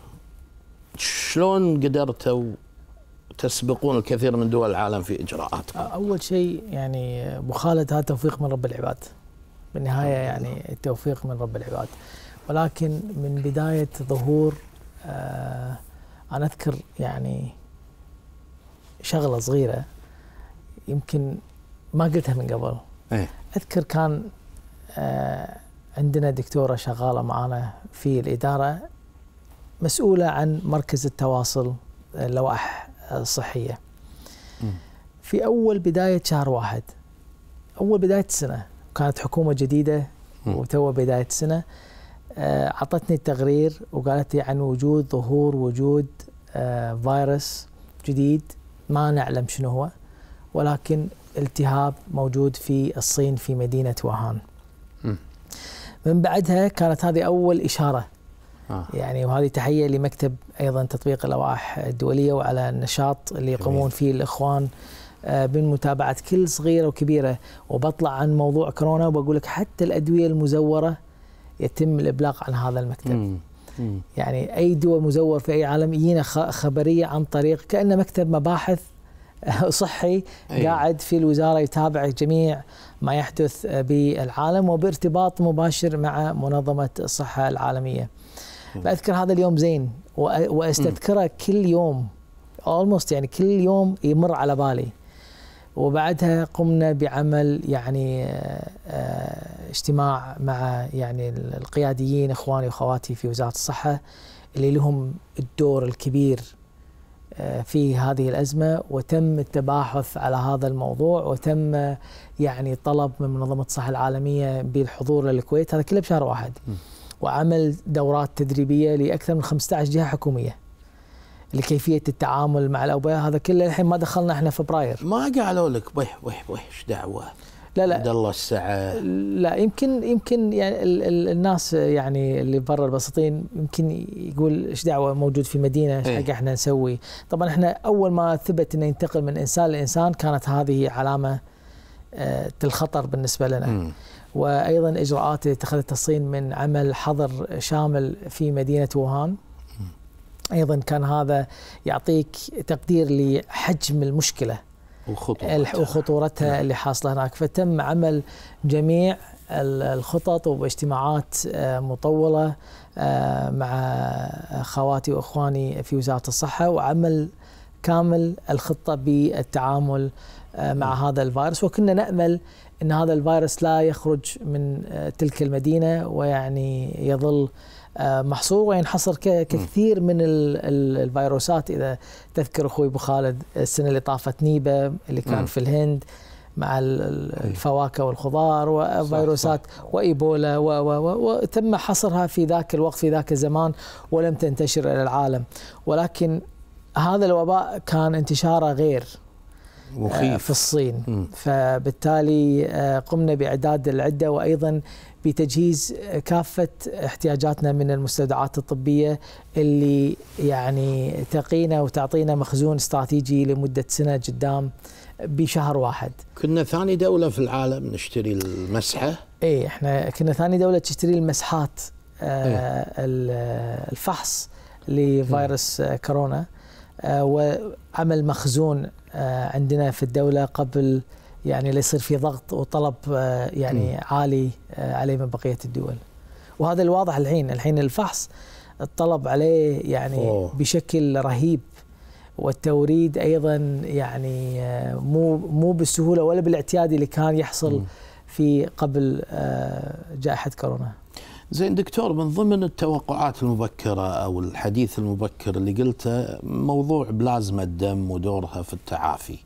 شلون قدرتوا تسبقون الكثير من دول العالم في اجراءات اول شيء يعني بخالد هذا توفيق من رب العباد. بالنهايه يعني التوفيق من رب العباد. ولكن من بدايه ظهور آه انا اذكر يعني شغله صغيره يمكن ما قلتها من قبل. أيه؟ اذكر كان آه عندنا دكتوره شغاله معنا في الاداره مسؤوله عن مركز التواصل اللوائح آه، الصحيه. في اول بدايه شهر واحد اول بدايه السنه كانت حكومه جديده وتو بدايه السنه آه، اعطتني التقرير وقالت لي عن وجود ظهور وجود آه، فيروس جديد ما نعلم شنو هو ولكن التهاب موجود في الصين في مدينه وهان. من بعدها كانت هذه اول اشاره آه. يعني وهذه تحيه لمكتب ايضا تطبيق اللوائح الدوليه وعلى النشاط اللي يقومون فيه الاخوان آه، من متابعه كل صغيره وكبيره وبطلع عن موضوع كورونا وبقول لك حتى الادويه المزوره يتم الابلاغ عن هذا المكتب. مم. يعني اي دواء مزور في اي عالم يجينا خبريه عن طريق كانه مكتب مباحث آه، صحي أيوة. قاعد في الوزاره يتابع جميع ما يحدث بالعالم وبارتباط مباشر مع منظمه الصحه العالميه. فاذكر هذا اليوم زين وأستذكره كل يوم اولموست يعني كل يوم يمر على بالي وبعدها قمنا بعمل يعني آه، اجتماع مع يعني القياديين اخواني واخواتي في وزاره الصحه اللي لهم الدور الكبير آه، في هذه الازمه وتم التباحث على هذا الموضوع وتم يعني طلب من منظمه الصحه العالميه بالحضور للكويت هذا كله بشهر واحد. م. وعمل دورات تدريبيه لاكثر من 15 جهه حكوميه لكيفيه التعامل مع الاوبئه هذا كله الحين ما دخلنا احنا فبراير ما قالوا لك وح وح وح ايش دعوه لا لا عبد الله الساعه لا يمكن يمكن يعني ال ال الناس يعني اللي برا البسيطين يمكن يقول ايش دعوه موجود في مدينه ايش إيه. حق احنا نسوي طبعا احنا اول ما ثبت انه ينتقل من انسان لانسان كانت هذه علامه الخطر آه، بالنسبه لنا م. وايضا الاجراءات اللي اتخذتها الصين من عمل حظر شامل في مدينه ووهان ايضا كان هذا يعطيك تقدير لحجم المشكله وخطورتها وخطورتها نعم. اللي حاصله هناك فتم عمل جميع الخطط وباجتماعات آه، مطوله آه، مع خواتي واخواني في وزاره الصحه وعمل كامل الخطه بالتعامل آه، مع نعم. هذا الفيروس وكنا نامل ان هذا الفيروس لا يخرج من آه، تلك المدينه ويعني يظل آه، محصور وينحصر ككثير من الفيروسات اذا تذكر اخوي ابو خالد السنه اللي طافت نيبه اللي كان في الهند مع أيوه. الفواكه والخضار وفيروسات وايبولا و و وتم حصرها في ذاك الوقت في ذاك الزمان ولم تنتشر الى العالم ولكن هذا الوباء كان انتشاره غير مخيف. آه، في الصين م. فبالتالي آه، قمنا بإعداد العدة وأيضا بتجهيز كافة احتياجاتنا من المستودعات الطبية اللي يعني تقينا وتعطينا مخزون استراتيجي لمدة سنة قدام بشهر واحد كنا ثاني دولة في العالم نشتري المسحة اي احنا كنا ثاني دولة تشتري المسحات آه، إيه؟ الفحص لفيروس م. كورونا آه، وعمل مخزون آه، عندنا في الدولة قبل يعني ليصير في ضغط وطلب آه، يعني عالي عليه من بقية الدول وهذا الواضح الحين الحين الفحص الطلب عليه يعني أوه. بشكل رهيب والتوريد ايضا يعني مو مو بالسهوله ولا بالاعتياد اللي كان يحصل في قبل جائحه كورونا. زين دكتور من ضمن التوقعات المبكرة أو الحديث المبكر اللي قلته موضوع بلازما الدم ودورها في التعافي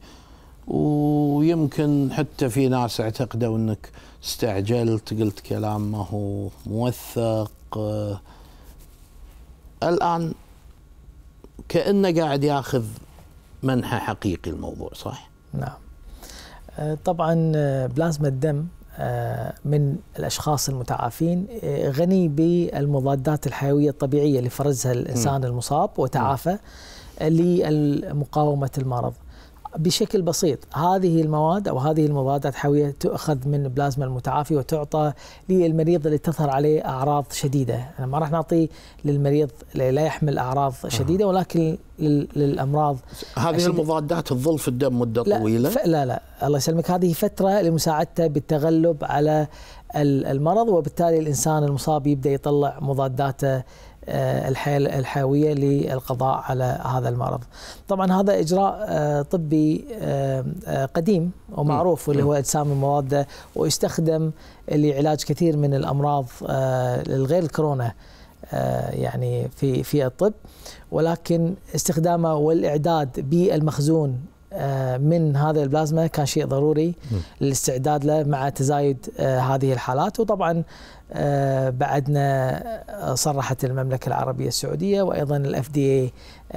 ويمكن حتى في ناس اعتقدوا أنك استعجلت قلت كلام ما هو موثق الآن كأنه قاعد ياخذ منحى حقيقي الموضوع صح؟ نعم طبعا بلازما الدم آه، من الاشخاص المتعافين آه، غني بالمضادات الحيويه الطبيعيه اللي فرزها الانسان المصاب وتعافى لمقاومه المرض. بشكل بسيط هذه المواد او هذه المضادات حيويه تؤخذ من بلازما المتعافي وتعطى للمريض اللي تظهر عليه اعراض شديده، انا ما راح نعطي للمريض اللي لا يحمل اعراض شديده ولكن للامراض هذه المضادات تظل في الدم مده لا طويله؟ لا لا الله يسلمك هذه فتره لمساعدته بالتغلب على المرض وبالتالي الانسان المصاب يبدا يطلع مضاداته آه، الحيويه للقضاء على هذا المرض. طبعا هذا اجراء آه، طبي آه، قديم ومعروف واللي هو اجسام المضاده ويستخدم لعلاج كثير من الامراض الغير الكورونا يعني في في الطب ولكن استخدامه والاعداد بالمخزون آه، من هذا البلازما كان شيء ضروري للاستعداد له مع تزايد آه، هذه الحالات وطبعا آه، بعدنا صرحت المملكة العربية السعودية وأيضا الاف دي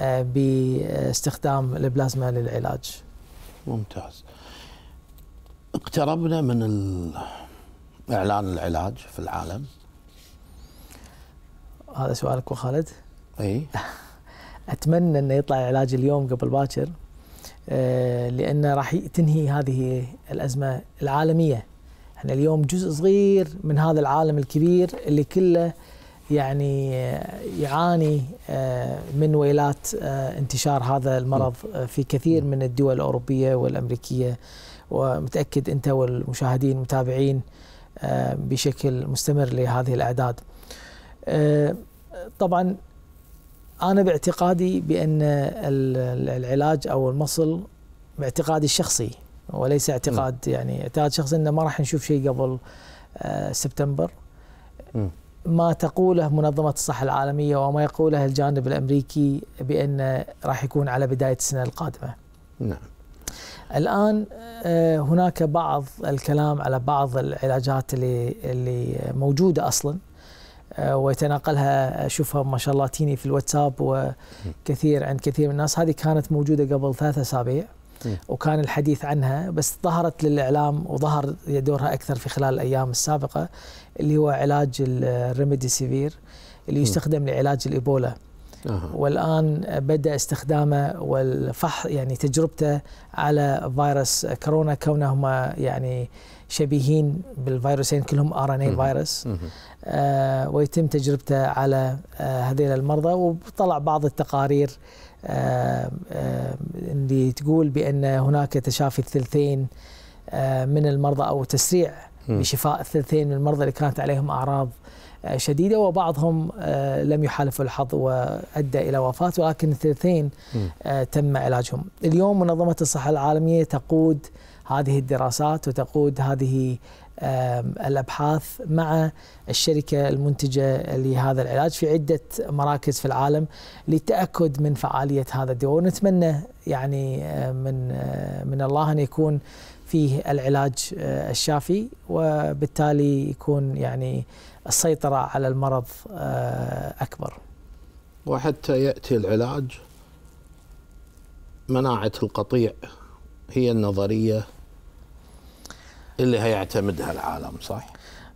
باستخدام البلازما للعلاج ممتاز اقتربنا من إعلان العلاج في العالم هذا سؤالك وخالد؟ اي اتمنى انه يطلع العلاج اليوم قبل باكر آه، لأن راح تنهي هذه الأزمة العالمية احنا اليوم جزء صغير من هذا العالم الكبير اللي كله يعني آه، يعاني آه، من ويلات انتشار هذا المرض في كثير من الدول الأوروبية والأمريكية ومتأكد أنت والمشاهدين المتابعين بشكل مستمر لهذه الأعداد طبعا انا باعتقادي بان العلاج او المصل باعتقادي الشخصي وليس اعتقاد م. يعني اعتقاد شخصي انه ما راح نشوف شيء قبل آه، سبتمبر م. ما تقوله منظمه الصحه العالميه وما يقوله الجانب الامريكي بان راح يكون على بدايه السنه القادمه. نعم. الان آه، هناك بعض الكلام على بعض العلاجات اللي اللي موجوده اصلا آه، ويتناقلها اشوفها ما شاء الله تيني في الواتساب وكثير عند كثير من الناس هذه كانت موجوده قبل ثلاثة اسابيع وكان الحديث عنها بس ظهرت للاعلام وظهر دورها اكثر في خلال الايام السابقه اللي هو علاج الريميدي سيفير اللي يستخدم لعلاج الايبولا والان بدا استخدامه والفح يعني تجربته على فيروس كورونا كونهما يعني شبيهين بالفيروسين كلهم ار ان اي فيروس آه، ويتم تجربته على آه، هذيل المرضى وطلع بعض التقارير آه، اللي تقول بأن هناك تشافي الثلثين من المرضى أو تسريع بشفاء الثلثين من المرضى اللي كانت عليهم أعراض شديدة وبعضهم لم يحالفوا الحظ وأدى إلى وفاة ولكن الثلثين تم علاجهم اليوم منظمة الصحة العالمية تقود هذه الدراسات وتقود هذه الابحاث مع الشركه المنتجه لهذا العلاج في عده مراكز في العالم للتاكد من فعاليه هذا الدواء ونتمنى يعني من من الله ان يكون فيه العلاج آه، الشافي وبالتالي يكون يعني السيطره على المرض آه، اكبر. وحتى ياتي العلاج مناعه القطيع هي النظريه اللي هيعتمدها العالم صح؟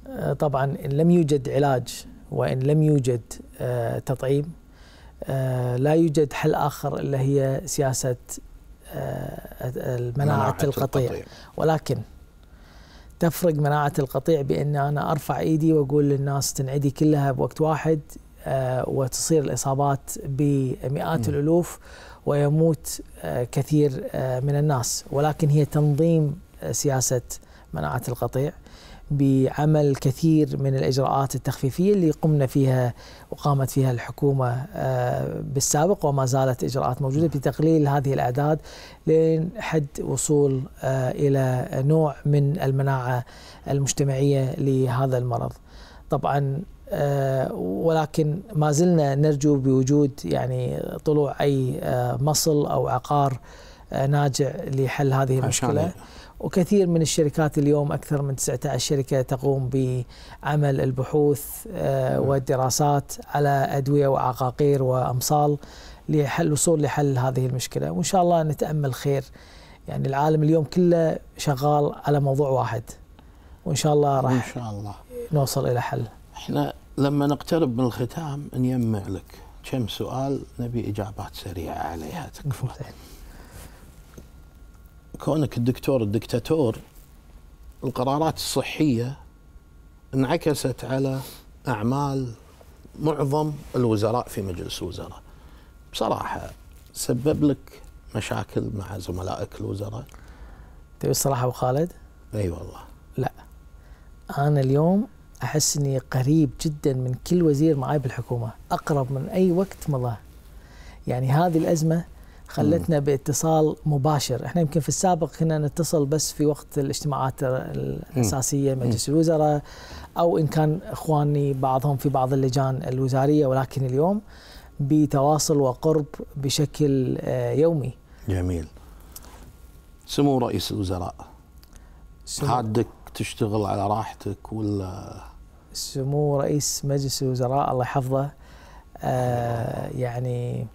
آه، طبعا إن لم يوجد علاج وإن لم يوجد آه، تطعيم آه، لا يوجد حل آخر إلا هي سياسة مناعة القطيع ولكن تفرق مناعة القطيع بأن أنا أرفع إيدي وأقول للناس تنعدي كلها بوقت واحد وتصير الإصابات بمئات الألوف ويموت كثير من الناس ولكن هي تنظيم سياسه مناعة القطيع بعمل كثير من الإجراءات التخفيفية اللي قمنا فيها وقامت فيها الحكومة آه، بالسابق وما زالت إجراءات موجودة بتقليل هذه الأعداد لحد وصول آه، إلى نوع من المناعة المجتمعية لهذا المرض طبعا آه، ولكن ما زلنا نرجو بوجود يعني طلوع أي مصل أو عقار ناجع لحل هذه المشكلة عشان. وكثير من الشركات اليوم أكثر من 19 شركة تقوم بعمل البحوث آه، نعم. والدراسات على أدوية وعقاقير وأمصال لحل الوصول لحل هذه المشكلة وإن شاء الله نتأمل خير يعني العالم اليوم كله شغال على موضوع واحد وإن شاء الله راح إن شاء الله نوصل إلى حل احنا لما نقترب من الختام نيمع لك كم سؤال نبي إجابات سريعة عليها تكفى كونك الدكتور الدكتاتور القرارات الصحيه انعكست على اعمال معظم الوزراء في مجلس الوزراء بصراحه سبب لك مشاكل مع زملائك الوزراء تبي الصراحه أبو خالد اي أيوة والله لا انا اليوم احس اني قريب جدا من كل وزير معاي بالحكومه اقرب من اي وقت مضى يعني هذه الازمه خلتنا باتصال مباشر احنا يمكن في السابق كنا نتصل بس في وقت الاجتماعات الاساسيه مجلس الوزراء او ان كان اخواني بعضهم في بعض اللجان الوزاريه ولكن اليوم بتواصل وقرب بشكل آه، يومي جميل سمو رئيس الوزراء سمو حادك تشتغل على راحتك ولا سمو رئيس مجلس الوزراء الله يحفظه آه يعني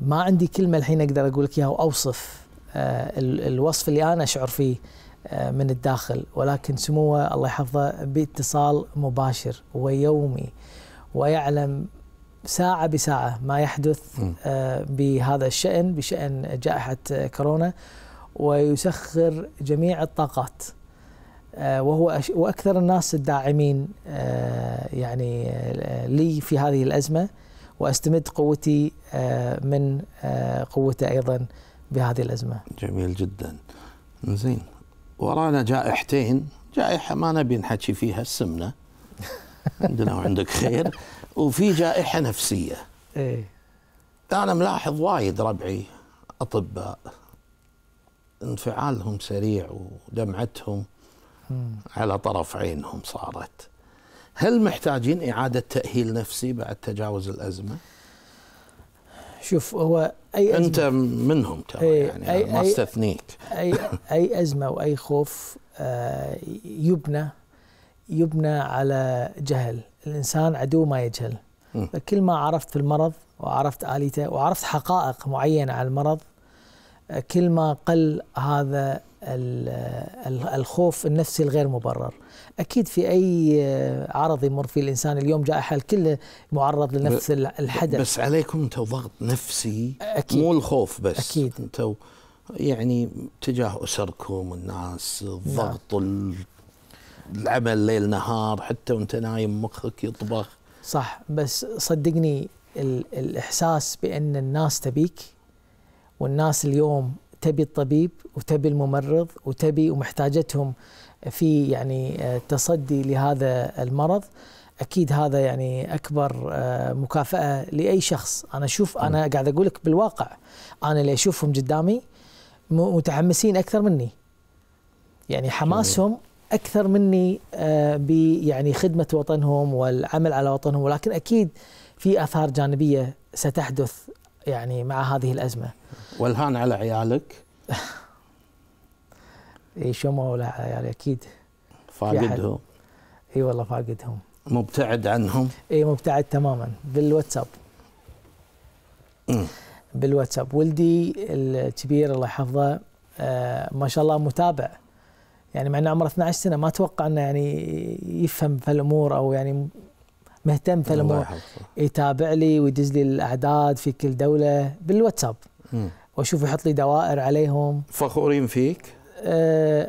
ما عندي كلمه الحين اقدر اقول لك اياها واوصف آه، الوصف اللي انا اشعر فيه آه، من الداخل ولكن سموه الله يحفظه باتصال مباشر ويومي ويعلم ساعة بساعة ما يحدث آه، بهذا الشأن بشأن جائحة كورونا ويسخر جميع الطاقات وهو وأكثر الناس الداعمين يعني لي في هذه الأزمة واستمد قوتي آه، من آه، قوته ايضا بهذه الازمه. جميل جدا. زين ورانا جائحتين، جائحه ما نبي نحكي فيها السمنه. عندنا وعندك خير وفي جائحه نفسيه. ايه انا ملاحظ وايد ربعي اطباء انفعالهم سريع ودمعتهم على طرف عينهم صارت هل محتاجين إعادة تأهيل نفسي بعد تجاوز الأزمة؟ شوف هو أي أزمة أنت منهم ترى إيه، يعني أي ما استثنيك أي, أي أزمة وأي خوف آه، يبنى يبنى على جهل الإنسان عدو ما يجهل فكل ما عرفت في المرض وعرفت آليته وعرفت حقائق معينة عن المرض آه، كل ما قل هذا الخوف النفسي الغير مبرر أكيد في أي عرض يمر فيه الإنسان اليوم جاء حال كل معرض لنفس الحدث بس عليكم أنتوا ضغط نفسي أكيد مو الخوف بس أكيد أنتوا يعني تجاه أسركم الناس الضغط نعم. العمل ليل نهار حتى وانت نايم مخك يطبخ صح بس صدقني الإحساس بأن الناس تبيك والناس اليوم تبي الطبيب وتبي الممرض وتبي ومحتاجتهم في يعني آه، تصدي لهذا المرض اكيد هذا يعني اكبر آه، مكافاه لاي شخص انا اشوف نعم. انا قاعد اقول لك بالواقع انا اللي اشوفهم قدامي متحمسين اكثر مني يعني حماسهم اكثر مني آه، يعني خدمه وطنهم والعمل على وطنهم ولكن اكيد في اثار جانبيه ستحدث يعني مع هذه الازمه. والهان على عيالك؟ اي شو ما ولا عيالي اكيد فاقدهم اي والله فاقدهم مبتعد عنهم؟ اي مبتعد تماما بالواتساب بالواتساب ولدي الكبير الله يحفظه آه ما شاء الله متابع يعني مع انه عمره 12 سنه ما اتوقع انه يعني يفهم في الامور او يعني مهتم فلما يتابع لي ويدز لي الاعداد في كل دوله بالواتساب واشوف يحط لي دوائر عليهم فخورين فيك؟ آه،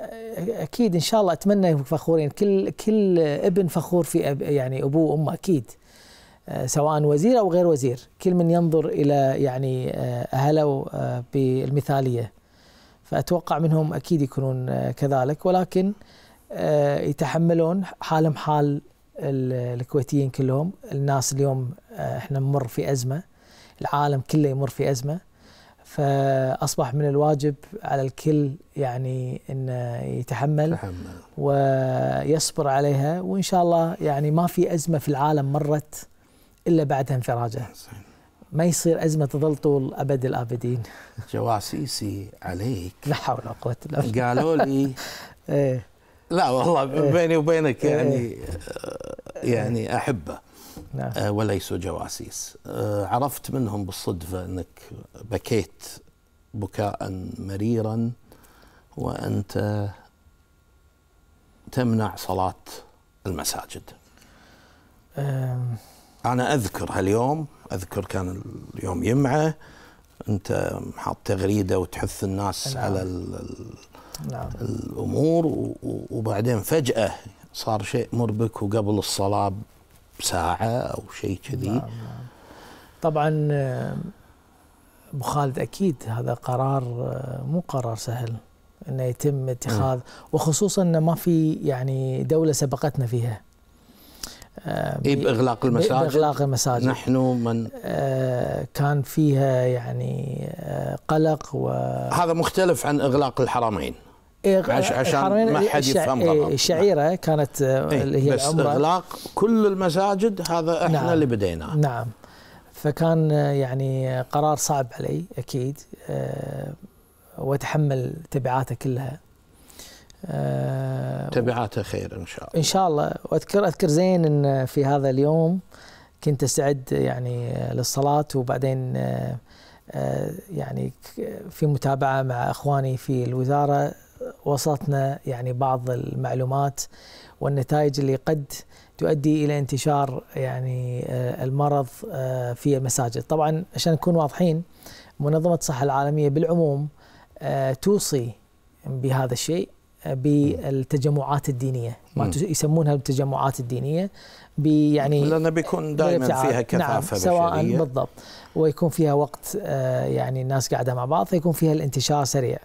اكيد ان شاء الله اتمنى فخورين كل كل ابن فخور في أب يعني ابوه وامه اكيد آه، سواء وزير او غير وزير كل من ينظر الى يعني آه، اهله بالمثاليه فاتوقع منهم اكيد يكونون كذلك ولكن يتحملون حالهم حال الكويتيين كلهم الناس اليوم آه، احنا نمر في ازمه العالم كله يمر في ازمه فاصبح من الواجب على الكل يعني انه يتحمل ويصبر عليها وان شاء الله يعني ما في ازمه في العالم مرت الا بعدها انفراجه ما يصير ازمه تظل طول ابد الابدين جواسيسي عليك لا حول ولا قوه الا بالله قالوا لي ايه لا والله إيه. بيني وبينك إيه. يعني آه، يعني احبه نعم. آه، وليسوا جواسيس آه، عرفت منهم بالصدفه انك بكيت بكاء مريرا وانت تمنع صلاه المساجد انا اذكر هاليوم اذكر كان اليوم يمعه انت حاط تغريده وتحث الناس نعم. على نعم. الامور وبعدين فجاه صار شيء مربك وقبل الصلاه بساعه او شيء كذي نعم. نعم. طبعا آه، ابو خالد اكيد هذا قرار آه، مو قرار سهل انه يتم اتخاذ وخصوصا انه ما في يعني دوله سبقتنا فيها آه، إيه باغلاق المساجد باغلاق المساجد نحن من كان فيها يعني قلق و هذا مختلف عن اغلاق الحرمين إيه، عشان ما حد يفهم إيه، غلط الشعيره كانت إيه، آه، اللي هي بس اغلاق كل المساجد هذا احنا نعم اللي بديناه نعم فكان آه، يعني قرار صعب علي اكيد أه واتحمل تبعاته كلها أه تبعاته خير ان شاء الله ان شاء الله واذكر اذكر زين ان في هذا اليوم كنت استعد يعني آه، للصلاه وبعدين أه يعني في متابعه مع اخواني في الوزاره وصلتنا يعني بعض المعلومات والنتائج اللي قد تؤدي الى انتشار يعني آه، المرض آه، في المساجد، طبعا عشان نكون واضحين منظمه الصحه العالميه بالعموم آه، توصي بهذا الشيء بالتجمعات الدينيه ما يسمونها التجمعات الدينيه بيعني لان بيكون دائما فيها نعم، كثافه نعم بشرية. سواء بالضبط ويكون فيها وقت يعني الناس قاعده مع بعض فيكون فيها الانتشار سريع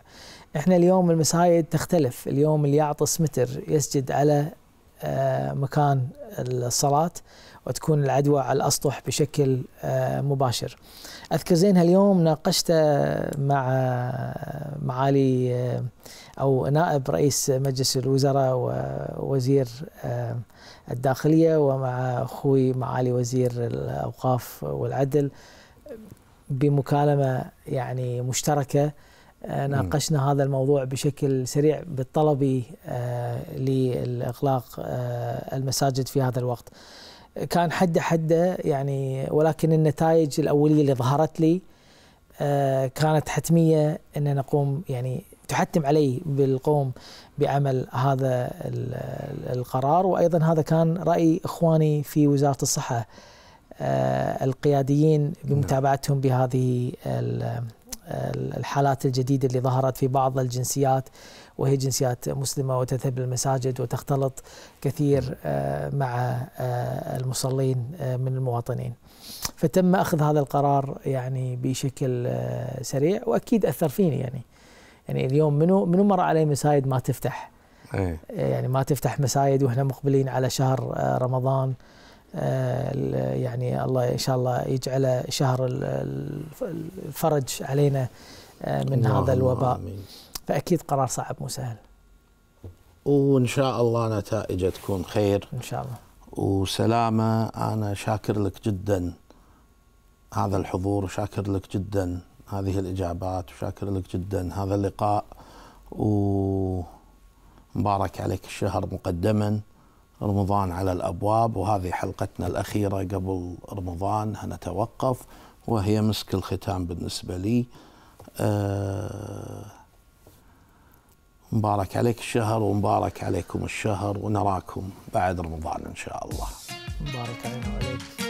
احنا اليوم المسايد تختلف اليوم اللي يعطس متر يسجد على آه، مكان الصلاة وتكون العدوى على الأسطح بشكل آه، مباشر أذكر زين هاليوم ناقشته مع آه، معالي أو نائب رئيس مجلس الوزراء ووزير الداخلية ومع أخوي معالي وزير الأوقاف والعدل بمكالمة يعني مشتركة آه، ناقشنا هذا الموضوع بشكل سريع بالطلبي آه، لإغلاق آه، المساجد في هذا الوقت كان حده حده يعني ولكن النتائج الأولية اللي ظهرت لي كانت حتمية أن نقوم يعني تحتم علي بالقوم بعمل هذا القرار وأيضا هذا كان رأي إخواني في وزارة الصحة القياديين نعم. بمتابعتهم بهذه الحالات الجديدة اللي ظهرت في بعض الجنسيات وهي جنسيات مسلمة وتذهب للمساجد وتختلط كثير آه، مع آه، المصلين آه، من المواطنين فتم أخذ هذا القرار يعني بشكل سريع وأكيد أثر فيني يعني يعني اليوم منو منو مر علي مساجد ما تفتح أي. يعني ما تفتح مساجد واحنا مقبلين على شهر رمضان آه، يعني الله ان شاء الله يجعله شهر الفرج علينا آه، من هذا الوباء آمين. فاكيد قرار صعب مو سهل وان شاء الله نتائجه تكون خير ان شاء الله وسلامه انا شاكر لك جدا هذا الحضور وشاكر لك جدا هذه الاجابات وشاكر لك جدا هذا اللقاء ومبارك عليك الشهر مقدما رمضان على الابواب وهذه حلقتنا الاخيره قبل رمضان هنتوقف وهي مسك الختام بالنسبه لي أه مبارك عليك الشهر ومبارك عليكم الشهر ونراكم بعد رمضان ان شاء الله مبارك علينا وعليك